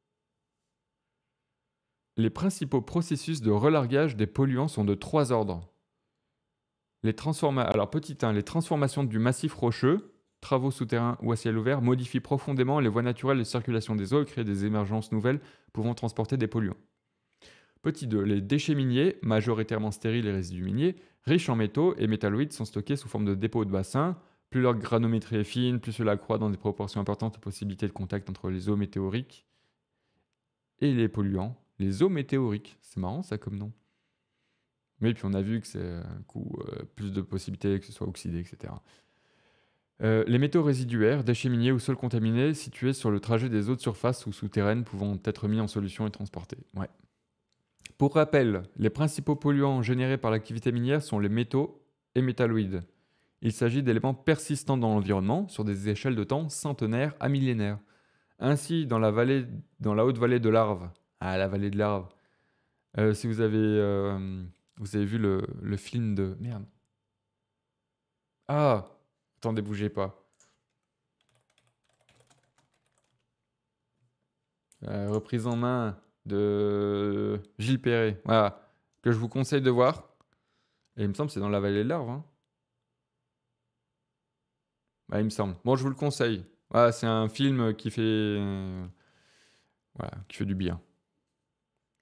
les principaux processus de relargage des polluants sont de trois ordres. Les alors petit 1, les transformations du massif rocheux, travaux souterrains ou à ciel ouvert, modifient profondément les voies naturelles de circulation des eaux et créent des émergences nouvelles pouvant transporter des polluants. Petit 2, les déchets miniers, majoritairement stériles et résidus miniers, riches en métaux et métalloïdes, sont stockés sous forme de dépôts de bassins, plus leur granométrie est fine, plus cela accroît dans des proportions importantes aux possibilités de contact entre les eaux météoriques et les polluants. Les eaux météoriques, c'est marrant ça comme nom. Mais puis on a vu que c'est un coup euh, plus de possibilités que ce soit oxydé, etc. Euh, les métaux résiduaires, déchets miniers ou sols contaminés situés sur le trajet des eaux de surface ou souterraines pouvant être mis en solution et transportés. Ouais. Pour rappel, les principaux polluants générés par l'activité minière sont les métaux et métalloïdes. Il s'agit d'éléments persistants dans l'environnement sur des échelles de temps centenaires à millénaires. Ainsi, dans la, vallée, dans la haute vallée de l'Arve, ah, la vallée de l'Arve, euh, si vous avez, euh, vous avez vu le, film de... Merde. Ah Attendez, bougez pas. Euh, reprise en main de Gilles Perret. Voilà. Que je vous conseille de voir. Et il me semble que c'est dans la vallée de l'Arve. Hein. Bah, il me semble. Bon, je vous le conseille. c'est un film qui fait, voilà, qui fait du bien.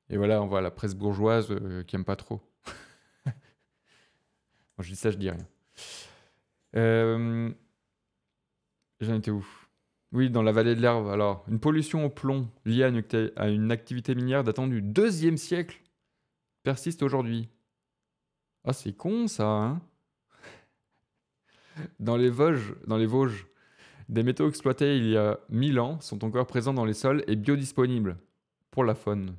Et voilà, on voit la presse bourgeoise euh, qui aime pas trop. je dis ça, je dis rien. Euh, j'en étais où Oui, dans la vallée de l'herbe. Alors, une pollution au plomb liée à une, activité minière datant du deuxième siècle persiste aujourd'hui. Ah, c'est con ça, hein dans les Vosges, des métaux exploités il y a 1000 ans sont encore présents dans les sols et biodisponibles pour la faune.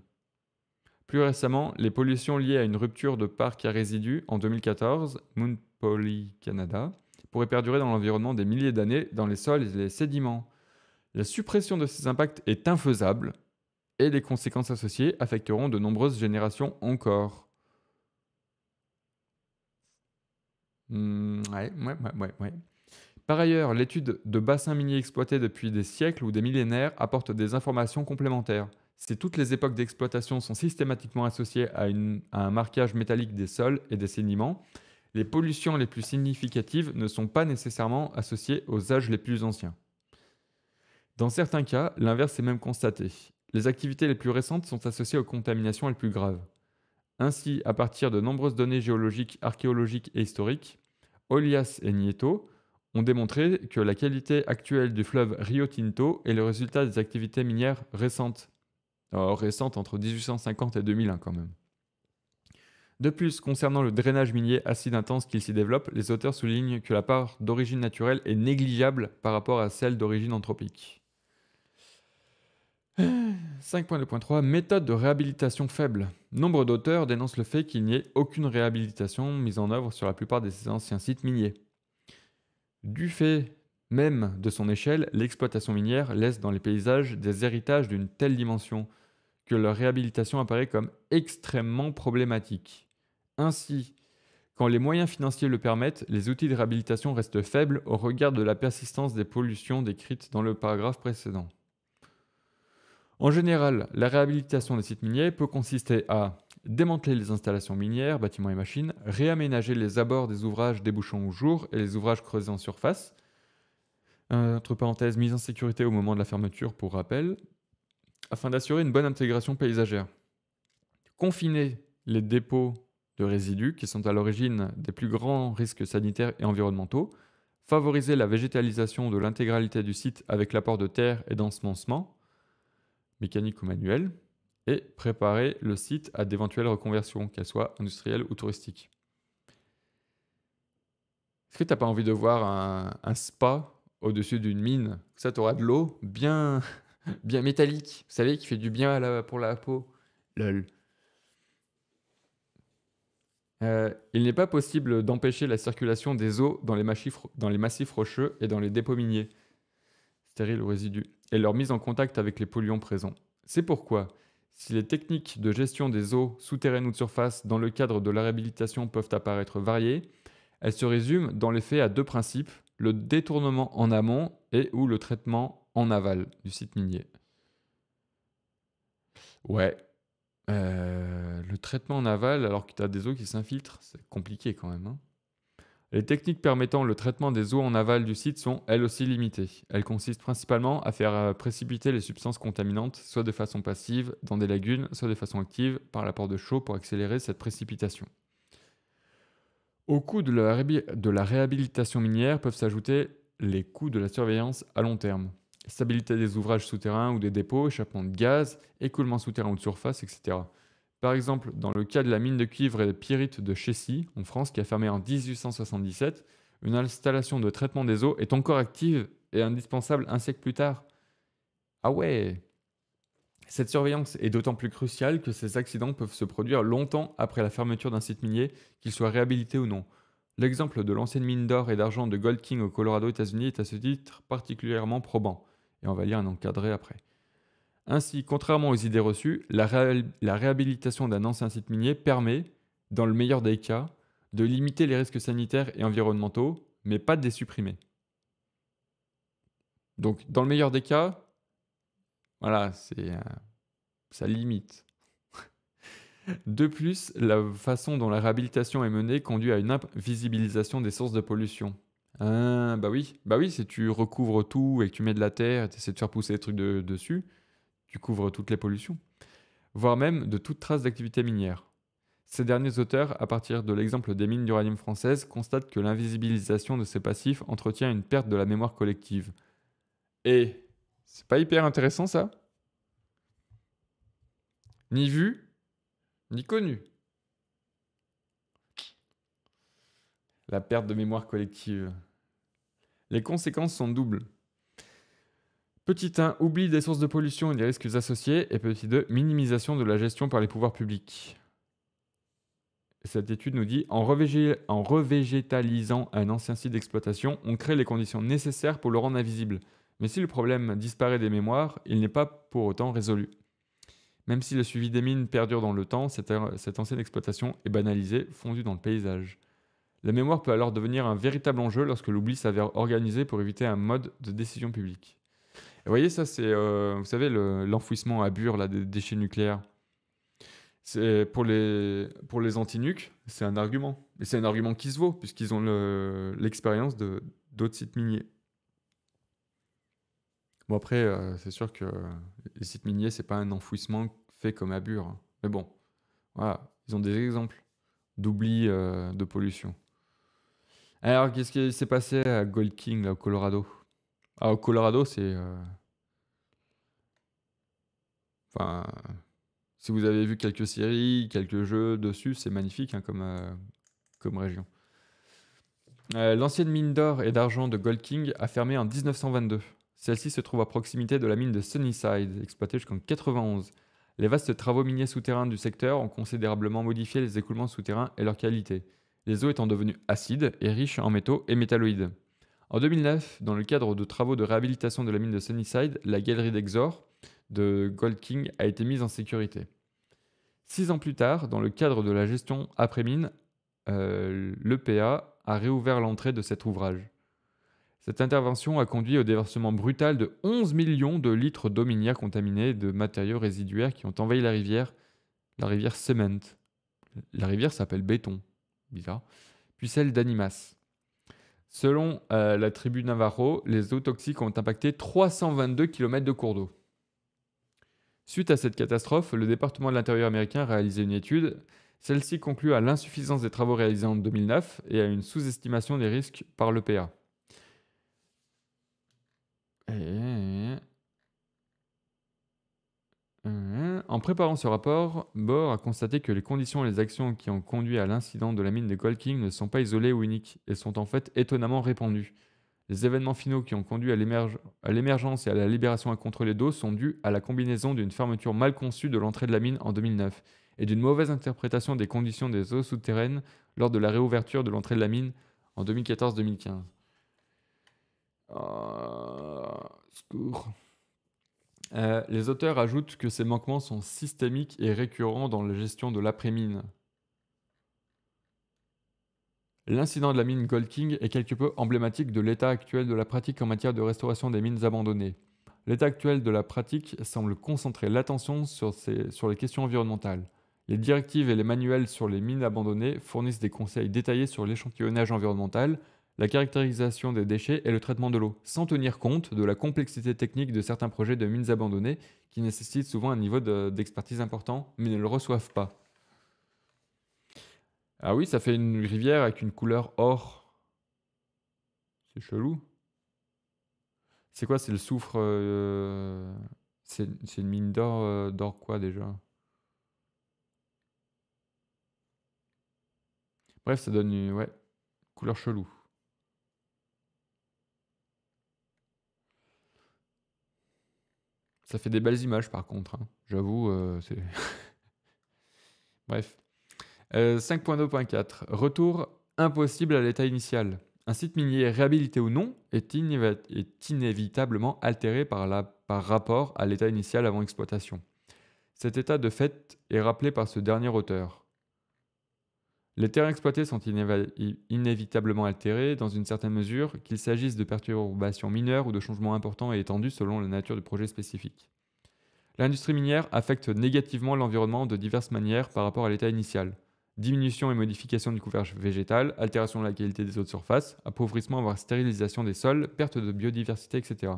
Plus récemment, les pollutions liées à une rupture de parc à résidus en 2014, Poly Canada, pourraient perdurer dans l'environnement des milliers d'années dans les sols et les sédiments. La suppression de ces impacts est infaisable et les conséquences associées affecteront de nombreuses générations encore. Hmm, ouais, ouais, ouais, Par ailleurs, l'étude de bassins miniers exploités depuis des siècles ou des millénaires apporte des informations complémentaires. Si toutes les époques d'exploitation sont systématiquement associées à, un marquage métallique des sols et des sédiments, les pollutions les plus significatives ne sont pas nécessairement associées aux âges les plus anciens. Dans certains cas, l'inverse est même constaté. Les activités les plus récentes sont associées aux contaminations les plus graves. Ainsi, à partir de nombreuses données géologiques, archéologiques et historiques, Olias et Nieto ont démontré que la qualité actuelle du fleuve Rio Tinto est le résultat des activités minières récentes. Oh, récentes entre 1850 et 2001 quand même. De plus, concernant le drainage minier acide intense qu'il s'y développe, les auteurs soulignent que la part d'origine naturelle est négligeable par rapport à celle d'origine anthropique. 5.2.3 Méthode de réhabilitation faible. Nombre d'auteurs dénoncent le fait qu'il n'y ait aucune réhabilitation mise en œuvre sur la plupart des anciens sites miniers. Du fait même de son échelle, l'exploitation minière laisse dans les paysages des héritages d'une telle dimension que leur réhabilitation apparaît comme extrêmement problématique. Ainsi, quand les moyens financiers le permettent, les outils de réhabilitation restent faibles au regard de la persistance des pollutions décrites dans le paragraphe précédent. En général, la réhabilitation des sites miniers peut consister à démanteler les installations minières, bâtiments et machines, réaménager les abords des ouvrages débouchant au jour et les ouvrages creusés en surface, euh, entre parenthèses, mise en sécurité au moment de la fermeture pour rappel, afin d'assurer une bonne intégration paysagère. Confiner les dépôts de résidus qui sont à l'origine des plus grands risques sanitaires et environnementaux, favoriser la végétalisation de l'intégralité du site avec l'apport de terre et d'ensemencement, mécanique ou manuelle, et préparer le site à d'éventuelles reconversions, qu'elles soient industrielles ou touristiques. Est-ce que tu n'as pas envie de voir un, spa au-dessus d'une mine Ça, tu auras de l'eau bien, bien métallique, vous savez, qui fait du bien à pour la peau. Lol. Euh, il n'est pas possible d'empêcher la circulation des eaux dans les, massifs rocheux et dans les dépôts miniers. Stérile ou résidus et leur mise en contact avec les polluants présents. C'est pourquoi, si les techniques de gestion des eaux souterraines ou de surface dans le cadre de la réhabilitation peuvent apparaître variées, elles se résument dans les faits à deux principes, le détournement en amont et ou le traitement en aval du site minier. Ouais, euh, le traitement en aval alors que tu as des eaux qui s'infiltrent, c'est compliqué quand même. Hein. Les techniques permettant le traitement des eaux en aval du site sont elles aussi limitées. Elles consistent principalement à faire euh, précipiter les substances contaminantes, soit de façon passive dans des lagunes, soit de façon active par l'apport de chaux pour accélérer cette précipitation. Au coût de la, de la réhabilitation minière peuvent s'ajouter les coûts de la surveillance à long terme. Stabilité des ouvrages souterrains ou des dépôts, échappement de gaz, écoulement souterrain ou de surface, etc. Par exemple, dans le cas de la mine de cuivre et de pyrite de Chessy, en France, qui a fermé en 1877, une installation de traitement des eaux est encore active et indispensable un siècle plus tard. Ah ouais Cette surveillance est d'autant plus cruciale que ces accidents peuvent se produire longtemps après la fermeture d'un site minier, qu'il soit réhabilité ou non. L'exemple de l'ancienne mine d'or et d'argent de Gold King au Colorado, États-Unis, est à ce titre particulièrement probant. Et on va lire un encadré après. Ainsi, contrairement aux idées reçues, la, réhabilitation d'un ancien site minier permet, dans le meilleur des cas, de limiter les risques sanitaires et environnementaux, mais pas de les supprimer. Donc, dans le meilleur des cas, voilà, euh, ça limite. de plus, la façon dont la réhabilitation est menée conduit à une invisibilisation des sources de pollution. Ah, bah oui, bah oui, si tu recouvres tout et que tu mets de la terre et tu essaies de faire pousser des trucs dessus, tu couvres toutes les pollutions, voire même de toute trace d'activité minière. Ces derniers auteurs, à partir de l'exemple des mines d'uranium françaises, constatent que l'invisibilisation de ces passifs entretient une perte de la mémoire collective. Et c'est pas hyper intéressant ça Ni vu, ni connu. La perte de mémoire collective. Les conséquences sont doubles. Petit 1, oubli des sources de pollution et des risques associés. Et petit 2, minimisation de la gestion par les pouvoirs publics. Cette étude nous dit en, revégétalisant un ancien site d'exploitation, on crée les conditions nécessaires pour le rendre invisible. Mais si le problème disparaît des mémoires, il n'est pas pour autant résolu. Même si le suivi des mines perdure dans le temps, cette, cette ancienne exploitation est banalisée, fondue dans le paysage. La mémoire peut alors devenir un véritable enjeu lorsque l'oubli s'avère organisé pour éviter un mode de décision publique vous voyez, ça, c'est, euh, vous savez, l'enfouissement à bure là, des déchets nucléaires. pour les, pour les anti c'est un argument. Et c'est un argument qui se vaut, puisqu'ils ont l'expérience d'autres sites miniers. Bon, après, euh, c'est sûr que les sites miniers, c'est pas un enfouissement fait comme à bure. Mais bon, voilà, ils ont des exemples d'oubli euh, de pollution. Alors, qu'est-ce qui s'est passé à Gold King, là, au Colorado ah, au Colorado, c'est Enfin, si vous avez vu quelques séries, quelques jeux dessus, c'est magnifique hein, comme, euh, comme région. Euh, l'ancienne mine d'or et d'argent de Gold King a fermé en 1922. Celle-ci se trouve à proximité de la mine de Sunnyside, exploitée jusqu'en 91. Les vastes travaux miniers souterrains du secteur ont considérablement modifié les écoulements souterrains et leur qualité, les eaux étant devenues acides et riches en métaux et métalloïdes. En 2009, dans le cadre de travaux de réhabilitation de la mine de Sunnyside, la galerie d'Exor, de Gold King a été mise en sécurité. Six ans plus tard, dans le cadre de la gestion après-mine, euh, l'EPA a réouvert l'entrée de cet ouvrage. Cette intervention a conduit au déversement brutal de 11 millions de litres d'eau minière contaminée de matériaux résiduaires qui ont envahi la rivière, la rivière Cement. La rivière s'appelle Béton, bizarre, puis celle d'Animas. Selon euh, la tribu Navajo les eaux toxiques ont impacté 322 km de cours d'eau. Suite à cette catastrophe, le département de l'Intérieur américain a réalisé une étude. Celle-ci conclut à l'insuffisance des travaux réalisés en 2009 et à une sous-estimation des risques par l'EPA. En préparant ce rapport, Bohr a constaté que les conditions et les actions qui ont conduit à l'incident de la mine de Gold King ne sont pas isolées ou uniques et sont en fait étonnamment répandues. Les événements finaux qui ont conduit à l'émergence et à la libération incontrôlée d'eau sont dus à la combinaison d'une fermeture mal conçue de l'entrée de la mine en 2009 et d'une mauvaise interprétation des conditions des eaux souterraines lors de la réouverture de l'entrée de la mine en 2014-2015. Euh, euh, les auteurs ajoutent que ces manquements sont systémiques et récurrents dans la gestion de l'après-mine, L'incident de la mine Gold King est quelque peu emblématique de l'état actuel de la pratique en matière de restauration des mines abandonnées. L'état actuel de la pratique semble concentrer l'attention sur, les questions environnementales. Les directives et les manuels sur les mines abandonnées fournissent des conseils détaillés sur l'échantillonnage environnemental, la caractérisation des déchets et le traitement de l'eau, sans tenir compte de la complexité technique de certains projets de mines abandonnées qui nécessitent souvent un niveau d'expertise important mais ne le reçoivent pas. Ah oui, ça fait une rivière avec une couleur or. C'est chelou. C'est quoi C'est le soufre. Euh, c'est une mine d'or. Euh, d'or quoi déjà Bref, ça donne une ouais, couleur chelou. Ça fait des belles images par contre. Hein. J'avoue, euh, c'est. Bref. 5.2.4. Euh, Retour impossible à l'état initial. Un site minier réhabilité ou non est, inévitablement altéré par, par rapport à l'état initial avant exploitation. Cet état de fait est rappelé par ce dernier auteur. Les terrains exploités sont inévitablement altérés dans une certaine mesure, qu'il s'agisse de perturbations mineures ou de changements importants et étendus selon la nature du projet spécifique. L'industrie minière affecte négativement l'environnement de diverses manières par rapport à l'état initial diminution et modification du couvert végétal, altération de la qualité des eaux de surface, appauvrissement voire stérilisation des sols, perte de biodiversité, etc.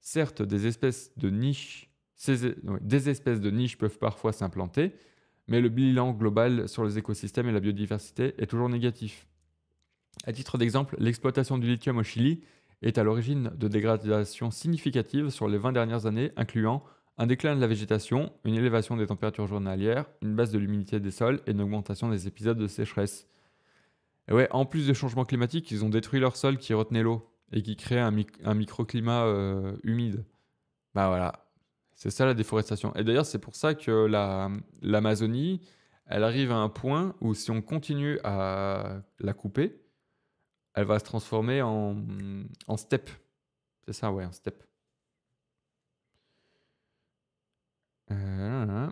Certes, des espèces de niches, de peuvent parfois s'implanter, mais le bilan global sur les écosystèmes et la biodiversité est toujours négatif. À titre d'exemple, l'exploitation du lithium au Chili est à l'origine de dégradations significatives sur les 20 dernières années, incluant un déclin de la végétation, une élévation des températures journalières, une baisse de l'humidité des sols et une augmentation des épisodes de sécheresse. ouais, en plus des changements climatiques, ils ont détruit leur sol qui retenait l'eau et qui créait un, microclimat euh, humide. Bah voilà, c'est ça la déforestation. Et d'ailleurs, c'est pour ça que l'Amazonie, elle arrive à un point où si on continue à la couper, elle va se transformer en, en steppe. C'est ça, ouais, en steppe. Euh,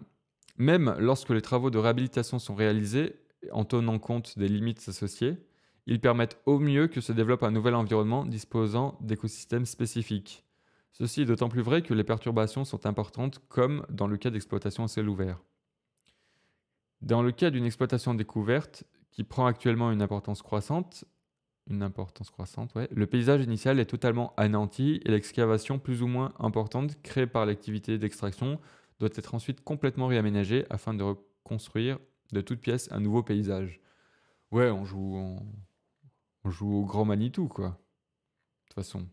même lorsque les travaux de réhabilitation sont réalisés, en tenant compte des limites associées, ils permettent au mieux que se développe un nouvel environnement disposant d'écosystèmes spécifiques. Ceci est d'autant plus vrai que les perturbations sont importantes comme dans le cas d'exploitation à ciel ouvert. Dans le cas d'une exploitation découverte, qui prend actuellement une importance croissante, une importance croissante, le paysage initial est totalement anéanti et l'excavation plus ou moins importante créée par l'activité d'extraction doit être ensuite complètement réaménagé afin de reconstruire de toutes pièces un nouveau paysage. Ouais, on joue, on, joue au grand Manitou, quoi. De toute façon.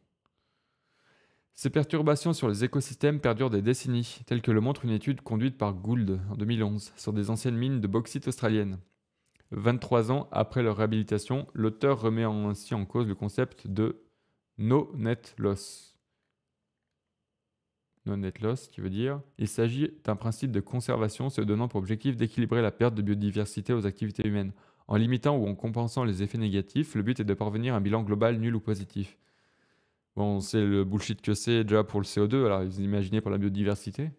Ces perturbations sur les écosystèmes perdurent des décennies, telles que le montre une étude conduite par Gould en 2011 sur des anciennes mines de bauxite australiennes. 23 ans après leur réhabilitation, l'auteur remet ainsi en cause le concept de no net loss, non net loss, qui veut dire il s'agit d'un principe de conservation se donnant pour objectif d'équilibrer la perte de biodiversité aux activités humaines. En limitant ou en compensant les effets négatifs, le but est de parvenir à un bilan global nul ou positif. Bon, c'est le bullshit que c'est déjà pour le CO2, alors vous imaginez pour la biodiversité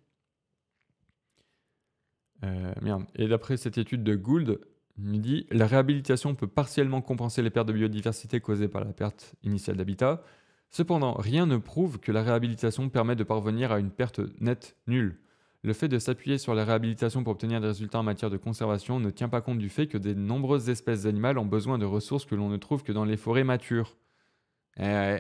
euh, Merde. Et d'après cette étude de Gould, il dit la réhabilitation peut partiellement compenser les pertes de biodiversité causées par la perte initiale d'habitat. Cependant, rien ne prouve que la réhabilitation permet de parvenir à une perte nette nulle. Le fait de s'appuyer sur la réhabilitation pour obtenir des résultats en matière de conservation ne tient pas compte du fait que de nombreuses espèces animales ont besoin de ressources que l'on ne trouve que dans les forêts matures. Eh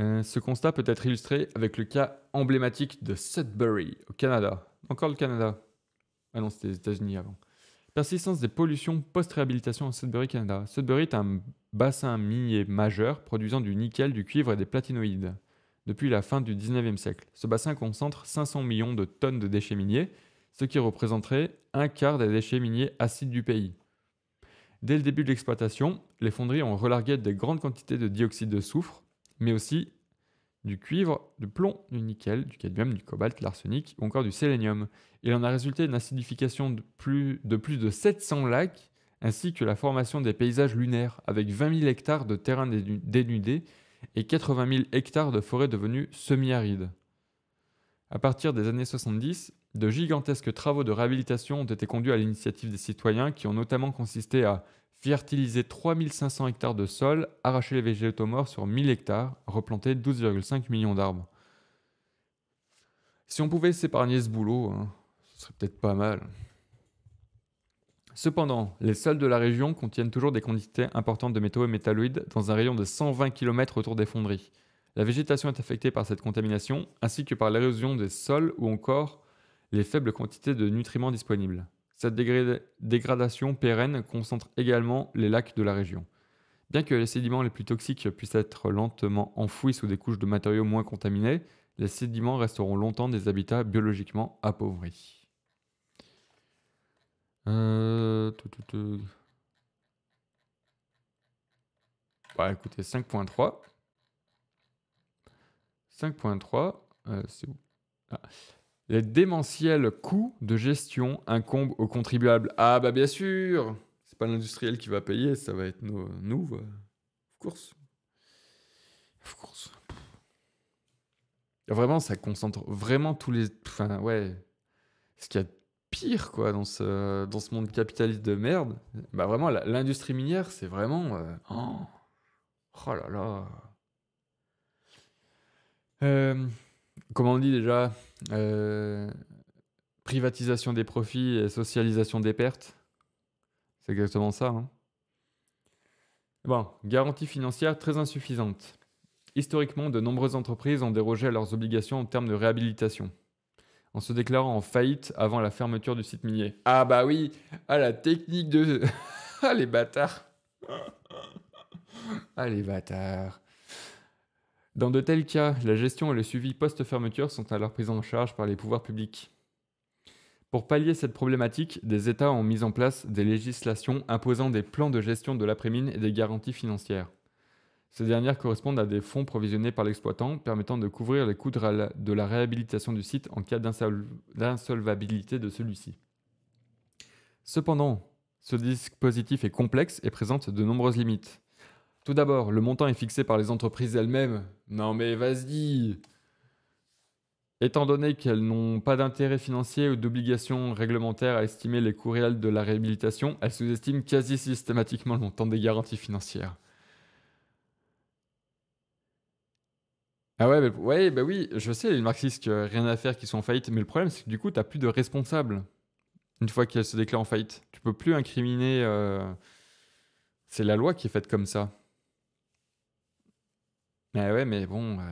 euh, ce constat peut être illustré avec le cas emblématique de Sudbury, au Canada. Encore le Canada. Ah non, c'était les États-Unis avant. Persistance des pollutions post-réhabilitation en Sudbury, Canada. Sudbury est un bassin minier majeur produisant du nickel, du cuivre et des platinoïdes depuis la fin du 19e siècle. Ce bassin concentre 500 millions de tonnes de déchets miniers, ce qui représenterait un quart des déchets miniers acides du pays. Dès le début de l'exploitation, les fonderies ont relargué de grandes quantités de dioxyde de soufre, mais aussi du cuivre, du plomb, du nickel, du cadmium, du cobalt, l'arsenic ou encore du sélénium. Il en a résulté une acidification de plus de, plus de 700 lacs ainsi que la formation des paysages lunaires avec 20 000 hectares de terrains dénudés et 80 000 hectares de forêts devenues semi-arides. À partir des années 70, de gigantesques travaux de réhabilitation ont été conduits à l'initiative des citoyens qui ont notamment consisté à fertiliser 3500 hectares de sol, arracher les végétaux morts sur 1000 hectares, replanter 12,5 millions d'arbres. Si on pouvait s'épargner ce boulot, hein, ce serait peut-être pas mal. Cependant, les sols de la région contiennent toujours des quantités importantes de métaux et métalloïdes dans un rayon de 120 km autour des fonderies. La végétation est affectée par cette contamination, ainsi que par l'érosion des sols ou encore les faibles quantités de nutriments disponibles. Cette dégradation pérenne concentre également les lacs de la région. Bien que les sédiments les plus toxiques puissent être lentement enfouis sous des couches de matériaux moins contaminés, les sédiments resteront longtemps des habitats biologiquement appauvris. 5.3. Euh, 5.3, bah, euh, c'est où ah. Les démentiels coûts de gestion incombent aux contribuables. Ah bah bien sûr C'est pas l'industriel qui va payer, ça va être nos, nous. Euh, of course. course. Ah, vraiment, ça concentre vraiment tous les... Enfin, ouais. Ce qu'il y a de pire, quoi, dans ce, dans ce monde capitaliste de merde, bah vraiment, l'industrie minière, c'est vraiment... Euh, oh, oh. là là euh... Comment on dit déjà euh, privatisation des profits et socialisation des pertes. C'est exactement ça. Hein. Bon, garantie financière très insuffisante. Historiquement, de nombreuses entreprises ont dérogé à leurs obligations en termes de réhabilitation, en se déclarant en faillite avant la fermeture du site minier. Ah bah oui, à ah la technique de... ah les bâtards Ah les bâtards dans de tels cas, la gestion et le suivi post-fermeture sont alors pris en charge par les pouvoirs publics. Pour pallier cette problématique, des États ont mis en place des législations imposant des plans de gestion de l'après-mine et des garanties financières. Ces dernières correspondent à des fonds provisionnés par l'exploitant permettant de couvrir les coûts de la réhabilitation du site en cas d'insolvabilité de celui-ci. Cependant, ce dispositif est complexe et présente de nombreuses limites. Tout d'abord, le montant est fixé par les entreprises elles-mêmes. Non mais vas-y Étant donné qu'elles n'ont pas d'intérêt financier ou d'obligation réglementaire à estimer les coûts réels de la réhabilitation, elles sous-estiment quasi systématiquement le montant des garanties financières. Ah ouais, bah, ouais, oui, je sais, les marxistes euh, rien à faire, qui sont en faillite, mais le problème c'est que du coup, tu n'as plus de responsable une fois qu'elles se déclarent en faillite. Tu peux plus incriminer... Euh, c'est la loi qui est faite comme ça. Mais ouais, mais bon, euh,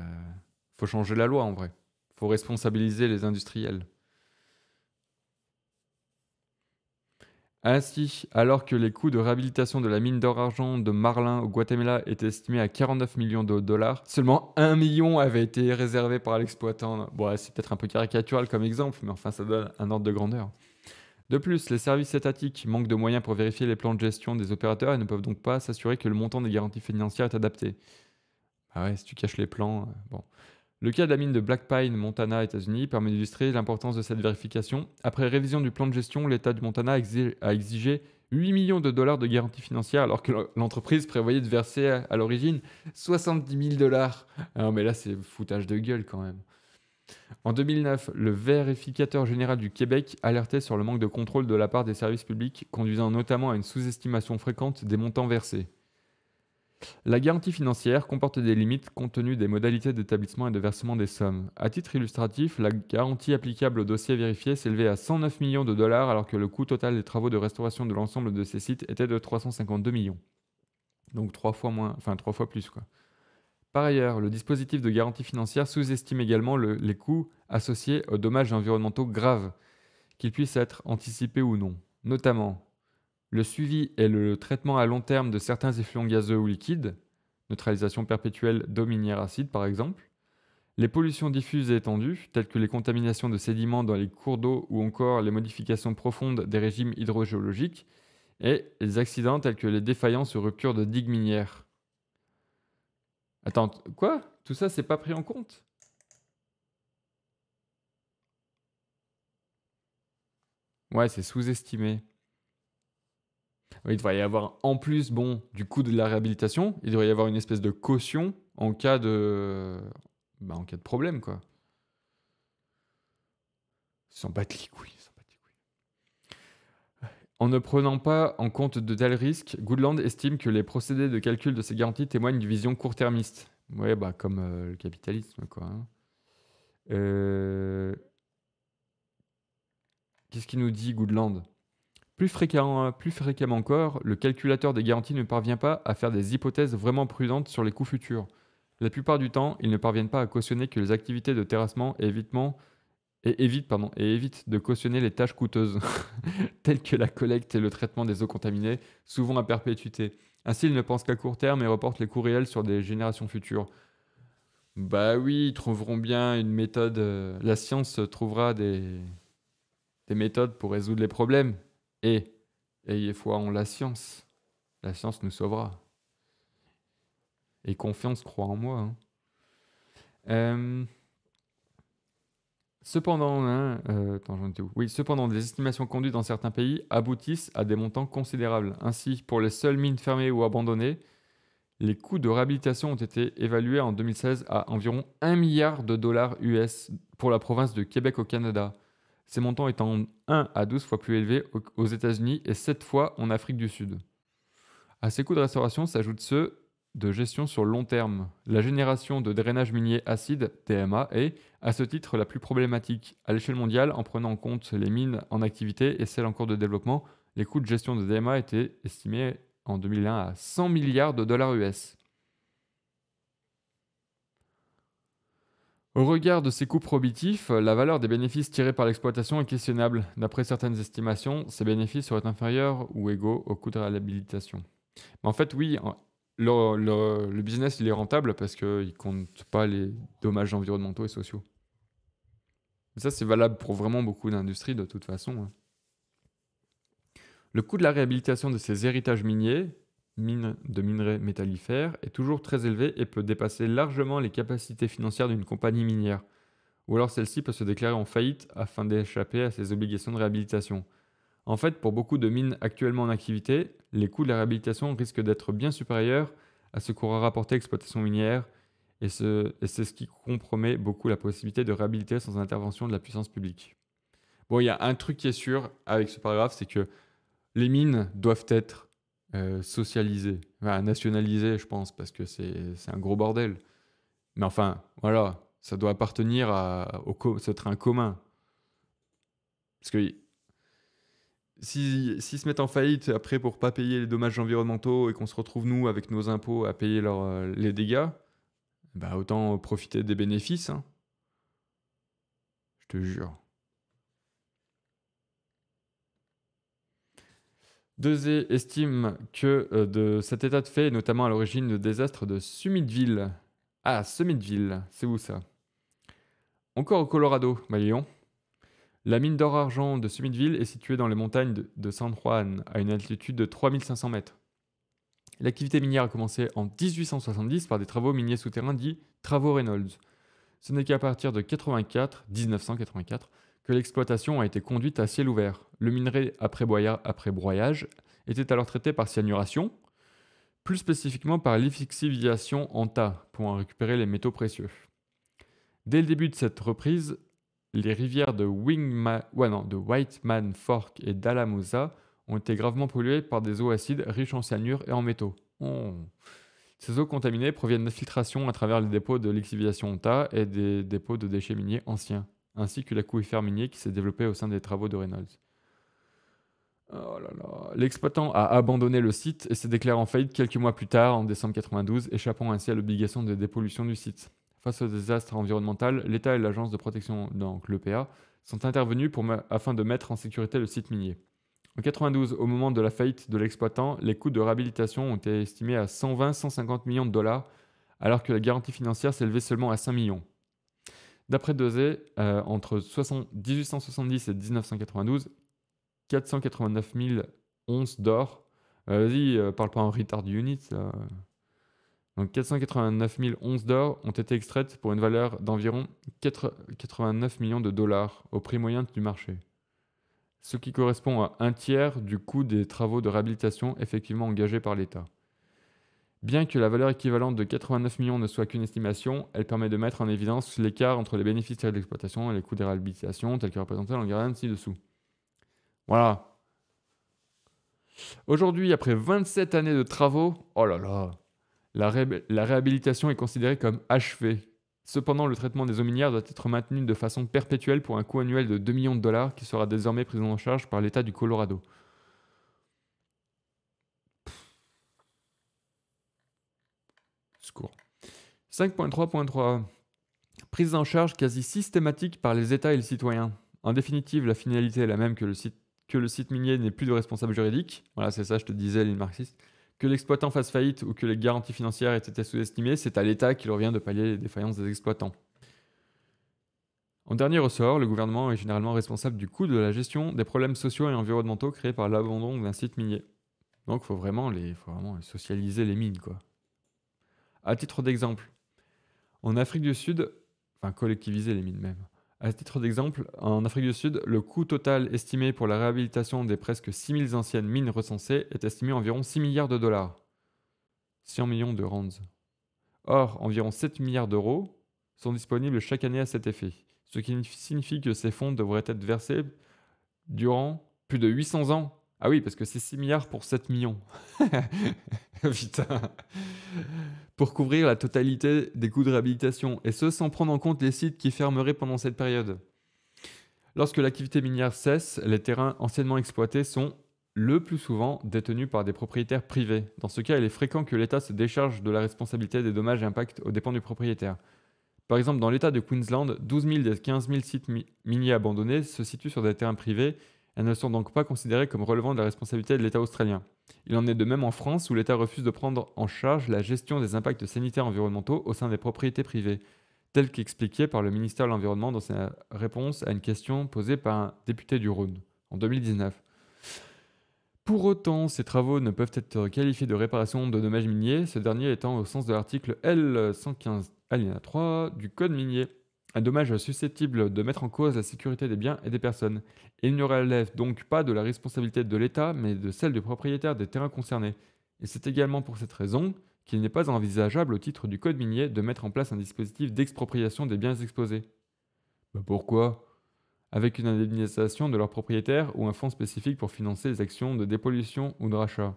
faut changer la loi en vrai. Faut responsabiliser les industriels. Ainsi, alors que les coûts de réhabilitation de la mine d'or argent de Marlin au Guatemala étaient estimés à 49 millions de dollars, seulement 1 million avait été réservé par l'exploitant. Bon, c'est peut-être un peu caricatural comme exemple, mais enfin ça donne un ordre de grandeur. De plus, les services étatiques manquent de moyens pour vérifier les plans de gestion des opérateurs et ne peuvent donc pas s'assurer que le montant des garanties financières est adapté. Ah ouais, si tu caches les plans. Euh, bon. Le cas de la mine de Black Pine, Montana, États-Unis, permet d'illustrer l'importance de cette vérification. Après révision du plan de gestion, l'État du Montana a exigé 8 millions de dollars de garantie financière alors que l'entreprise prévoyait de verser à l'origine 70 000 dollars. Non ah, mais là c'est foutage de gueule quand même. En 2009, le vérificateur général du Québec alertait sur le manque de contrôle de la part des services publics, conduisant notamment à une sous-estimation fréquente des montants versés. La garantie financière comporte des limites compte tenu des modalités d'établissement et de versement des sommes. À titre illustratif, la garantie applicable au dossier vérifié s'élevait à 109 millions de dollars alors que le coût total des travaux de restauration de l'ensemble de ces sites était de 352 millions. Donc trois fois moins, enfin trois fois plus quoi. Par ailleurs, le dispositif de garantie financière sous-estime également les coûts associés aux dommages environnementaux graves, qu'ils puissent être anticipés ou non. Notamment, le suivi et le traitement à long terme de certains effluents gazeux ou liquides, neutralisation perpétuelle d'eau minière acide par exemple, les pollutions diffuses et étendues, telles que les contaminations de sédiments dans les cours d'eau ou encore les modifications profondes des régimes hydrogéologiques, et les accidents tels que les défaillances ou ruptures de digues minières. Attends, quoi Tout ça, c'est pas pris en compte Ouais, c'est sous-estimé. Il devrait y avoir, en plus, bon, du coût de la réhabilitation, il devrait y avoir une espèce de caution en cas de, bah, en cas de problème, quoi. Sans battre les couilles. En ne prenant pas en compte de tels risques, Goodland estime que les procédés de calcul de ces garanties témoignent d'une vision court-termiste. Ouais, bah comme euh, le capitalisme, quoi. Hein. Euh, qu'est-ce qu'il nous dit, Goodland plus, fréquemment encore, le calculateur des garanties ne parvient pas à faire des hypothèses vraiment prudentes sur les coûts futurs. La plupart du temps, ils ne parviennent pas à cautionner que les activités de terrassement et évite de cautionner les tâches coûteuses, telles que la collecte et le traitement des eaux contaminées, souvent à perpétuité. Ainsi, ils ne pensent qu'à court terme et reportent les coûts réels sur des générations futures. Bah oui, ils trouveront bien une méthode. Euh, la science trouvera des, des méthodes pour résoudre les problèmes, et ayez foi en la science. La science nous sauvera. Et confiance, crois en moi. Hein. Euh, cependant, hein, euh, oui, cependant, des estimations conduites dans certains pays aboutissent à des montants considérables. Ainsi, pour les seules mines fermées ou abandonnées, les coûts de réhabilitation ont été évalués en 2016 à environ 1 milliard de dollars US pour la province de Québec au Canada ces montants étant 1 à 12 fois plus élevés aux États-Unis et 7 fois en Afrique du Sud. À ces coûts de restauration s'ajoutent ceux de gestion sur long terme, la génération de drainage minier acide, TMA, est, à ce titre, la plus problématique. À l'échelle mondiale, en prenant en compte les mines en activité et celles en cours de développement, les coûts de gestion de DMA étaient estimés en 2001 à 100 milliards de dollars US. Au regard de ces coûts prohibitifs, la valeur des bénéfices tirés par l'exploitation est questionnable. D'après certaines estimations, ces bénéfices seraient inférieurs ou égaux au coût de réhabilitation. Mais en fait, oui, le, business il est rentable parce qu'il ne compte pas les dommages environnementaux et sociaux. ça, c'est valable pour vraiment beaucoup d'industries de toute façon. Hein. Le coût de la réhabilitation de ces héritages miniers mine de minerais métallifères est toujours très élevé et peut dépasser largement les capacités financières d'une compagnie minière. Ou alors celle-ci peut se déclarer en faillite afin d'échapper à ses obligations de réhabilitation. En fait, pour beaucoup de mines actuellement en activité, les coûts de la réhabilitation risquent d'être bien supérieurs à ce qu'aura rapporté l'exploitation minière, et, ce, et c'est ce qui compromet beaucoup la possibilité de réhabiliter sans intervention de la puissance publique. Bon, il y a un truc qui est sûr avec ce paragraphe, c'est que les mines doivent être socialiser, euh, socialisé, nationalisé, je pense, parce que c'est un gros bordel. Mais enfin, voilà, ça doit appartenir à, au ce train commun. Parce que s'ils si, si se mettent en faillite après pour pas payer les dommages environnementaux et qu'on se retrouve, nous, avec nos impôts, à payer euh, les dégâts, bah, autant profiter des bénéfices. Hein. Je te jure. Dezé estime que euh, de cet état de fait est notamment à l'origine du désastre de Summitville. Ah, Summitville, c'est où ça Encore au Colorado, Malion. La mine d'or-argent de Summitville est située dans les montagnes de, San Juan, à une altitude de 3500 mètres. L'activité minière a commencé en 1870 par des travaux miniers souterrains dits travaux Reynolds. Ce n'est qu'à partir de 1984 que l'exploitation a été conduite à ciel ouvert. Le minerai après, après broyage était alors traité par cyanuration, plus spécifiquement par lixiviation en tas, pour en récupérer les métaux précieux. Dès le début de cette reprise, les rivières de, Wingma, de Whiteman Fork et d'Alamosa ont été gravement polluées par des eaux acides riches en cyanure et en métaux. Oh. Ces eaux contaminées proviennent d'infiltrations à travers les dépôts de lixiviation en tas et des dépôts de déchets miniers anciens ainsi que la couille minier qui s'est développée au sein des travaux de Reynolds. Oh l'exploitant a abandonné le site et s'est déclaré en faillite quelques mois plus tard, en décembre 1992, échappant ainsi à l'obligation de dépollution du site. Face au désastre environnemental, l'État et l'agence de protection, donc l'EPA, sont intervenus pour afin de mettre en sécurité le site minier. En 1992, au moment de la faillite de l'exploitant, les coûts de réhabilitation ont été estimés à 120-150 millions de dollars, alors que la garantie financière s'élevait seulement à 5 millions. D'après Dosé, euh, entre 1870 et 1992, 489 000 d'or. Euh, vas-y, euh, retard unit. 489 d'or ont été extraites pour une valeur d'environ 89 millions de dollars au prix moyen du marché, ce qui correspond à un tiers du coût des travaux de réhabilitation effectivement engagés par l'État. Bien que la valeur équivalente de 89 millions ne soit qu'une estimation, elle permet de mettre en évidence l'écart entre les bénéfices tirés de l'exploitation et les coûts des réhabilitations tels que représentés dans le graphe ci-dessous. Voilà. Aujourd'hui, après 27 années de travaux, oh là là, la, la réhabilitation est considérée comme achevée. Cependant, le traitement des eaux minières doit être maintenu de façon perpétuelle pour un coût annuel de 2 millions de dollars qui sera désormais pris en charge par l'État du Colorado. secours. 5.3.3 Prise en charge quasi systématique par les États et les citoyens. En définitive, la finalité est la même que le site, que le site minier n'est plus de responsable juridique. Voilà, c'est ça, je te disais, les marxistes. Que l'exploitant fasse faillite ou que les garanties financières aient été sous-estimées, c'est à l'État qu'il revient de pallier les défaillances des exploitants. En dernier ressort, le gouvernement est généralement responsable du coût de la gestion des problèmes sociaux et environnementaux créés par l'abandon d'un site minier. Donc il faut vraiment les faut vraiment socialiser les mines quoi. À titre d'exemple, en Afrique du Sud, enfin collectiviser les mines même. À titre d'exemple, en Afrique du Sud, le coût total estimé pour la réhabilitation des presque 6000 anciennes mines recensées est estimé à environ 6 milliards de dollars. 100 millions de rands. Or, environ 7 milliards d'euros sont disponibles chaque année à cet effet, ce qui signifie que ces fonds devraient être versés durant plus de 800 ans ah oui, parce que c'est 6 milliards pour 7 millions. Putain. Pour couvrir la totalité des coûts de réhabilitation, et ce sans prendre en compte les sites qui fermeraient pendant cette période. Lorsque l'activité minière cesse, les terrains anciennement exploités sont le plus souvent détenus par des propriétaires privés. Dans ce cas, il est fréquent que l'État se décharge de la responsabilité des dommages et impacts aux dépens du propriétaire. Par exemple, dans l'État de Queensland, 12 000 des 15 000 sites miniers abandonnés se situent sur des terrains privés elles ne sont donc pas considérées comme relevant de la responsabilité de l'État australien. Il en est de même en France où l'État refuse de prendre en charge la gestion des impacts sanitaires environnementaux au sein des propriétés privées, tel qu'expliqué par le ministère de l'Environnement dans sa réponse à une question posée par un député du Rhône en 2019. Pour autant, ces travaux ne peuvent être qualifiés de réparation de dommages miniers, ce dernier étant au sens de l'article L115 alinéa 3 du Code minier un dommage susceptible de mettre en cause la sécurité des biens et des personnes. Il ne relève donc pas de la responsabilité de l'État, mais de celle du propriétaire des terrains concernés. Et c'est également pour cette raison qu'il n'est pas envisageable au titre du Code minier de mettre en place un dispositif d'expropriation des biens exposés. Bah, pourquoi Avec une indemnisation de leurs propriétaires ou un fonds spécifique pour financer les actions de dépollution ou de rachat.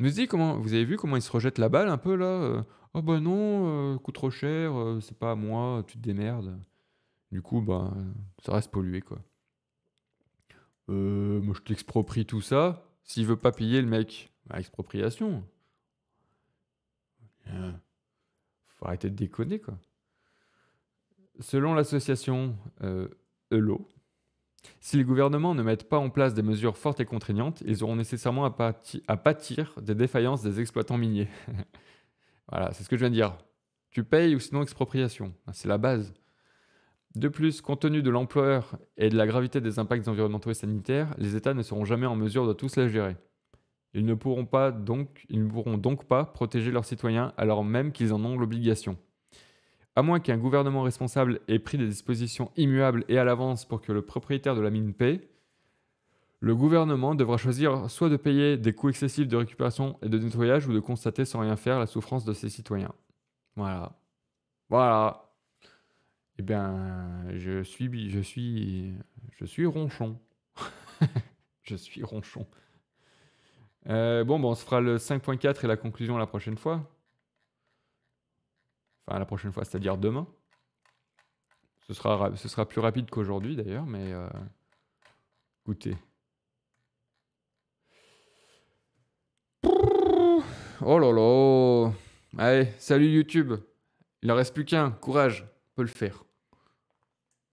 Nous comment vous avez vu comment il se rejette la balle un peu là euh, Oh bah non, euh, coûte trop cher, euh, c'est pas à moi, tu te démerdes. Du coup, bah ça reste pollué quoi. Euh, moi je t'exproprie tout ça. S'il veut pas payer le mec, bah, expropriation. Hein. Faut arrêter de déconner quoi. Selon l'association ELO, e si les gouvernements ne mettent pas en place des mesures fortes et contraignantes, ils auront nécessairement à, pâtir des défaillances des exploitants miniers. voilà, c'est ce que je viens de dire. Tu payes ou sinon expropriation, ah, c'est la base. De plus, compte tenu de l'ampleur et de la gravité des impacts environnementaux et sanitaires, les États ne seront jamais en mesure de tous les gérer. Ils ne pourront pas donc, ils ne pourront donc pas protéger leurs citoyens alors même qu'ils en ont l'obligation. À moins qu'un gouvernement responsable ait pris des dispositions immuables et à l'avance pour que le propriétaire de la mine paie, le gouvernement devra choisir soit de payer des coûts excessifs de récupération et de nettoyage ou de constater sans rien faire la souffrance de ses citoyens. Voilà. Voilà. Eh bien, je suis, je suis, je suis ronchon. je suis ronchon. Euh, bon, bon, on se fera le 5.4 et la conclusion la prochaine fois la prochaine fois, c'est-à-dire demain. Ce sera, ce sera plus rapide qu'aujourd'hui d'ailleurs, mais euh, écoutez. Oh là là Allez, salut YouTube Il n'en reste plus qu'un, courage, on peut le faire.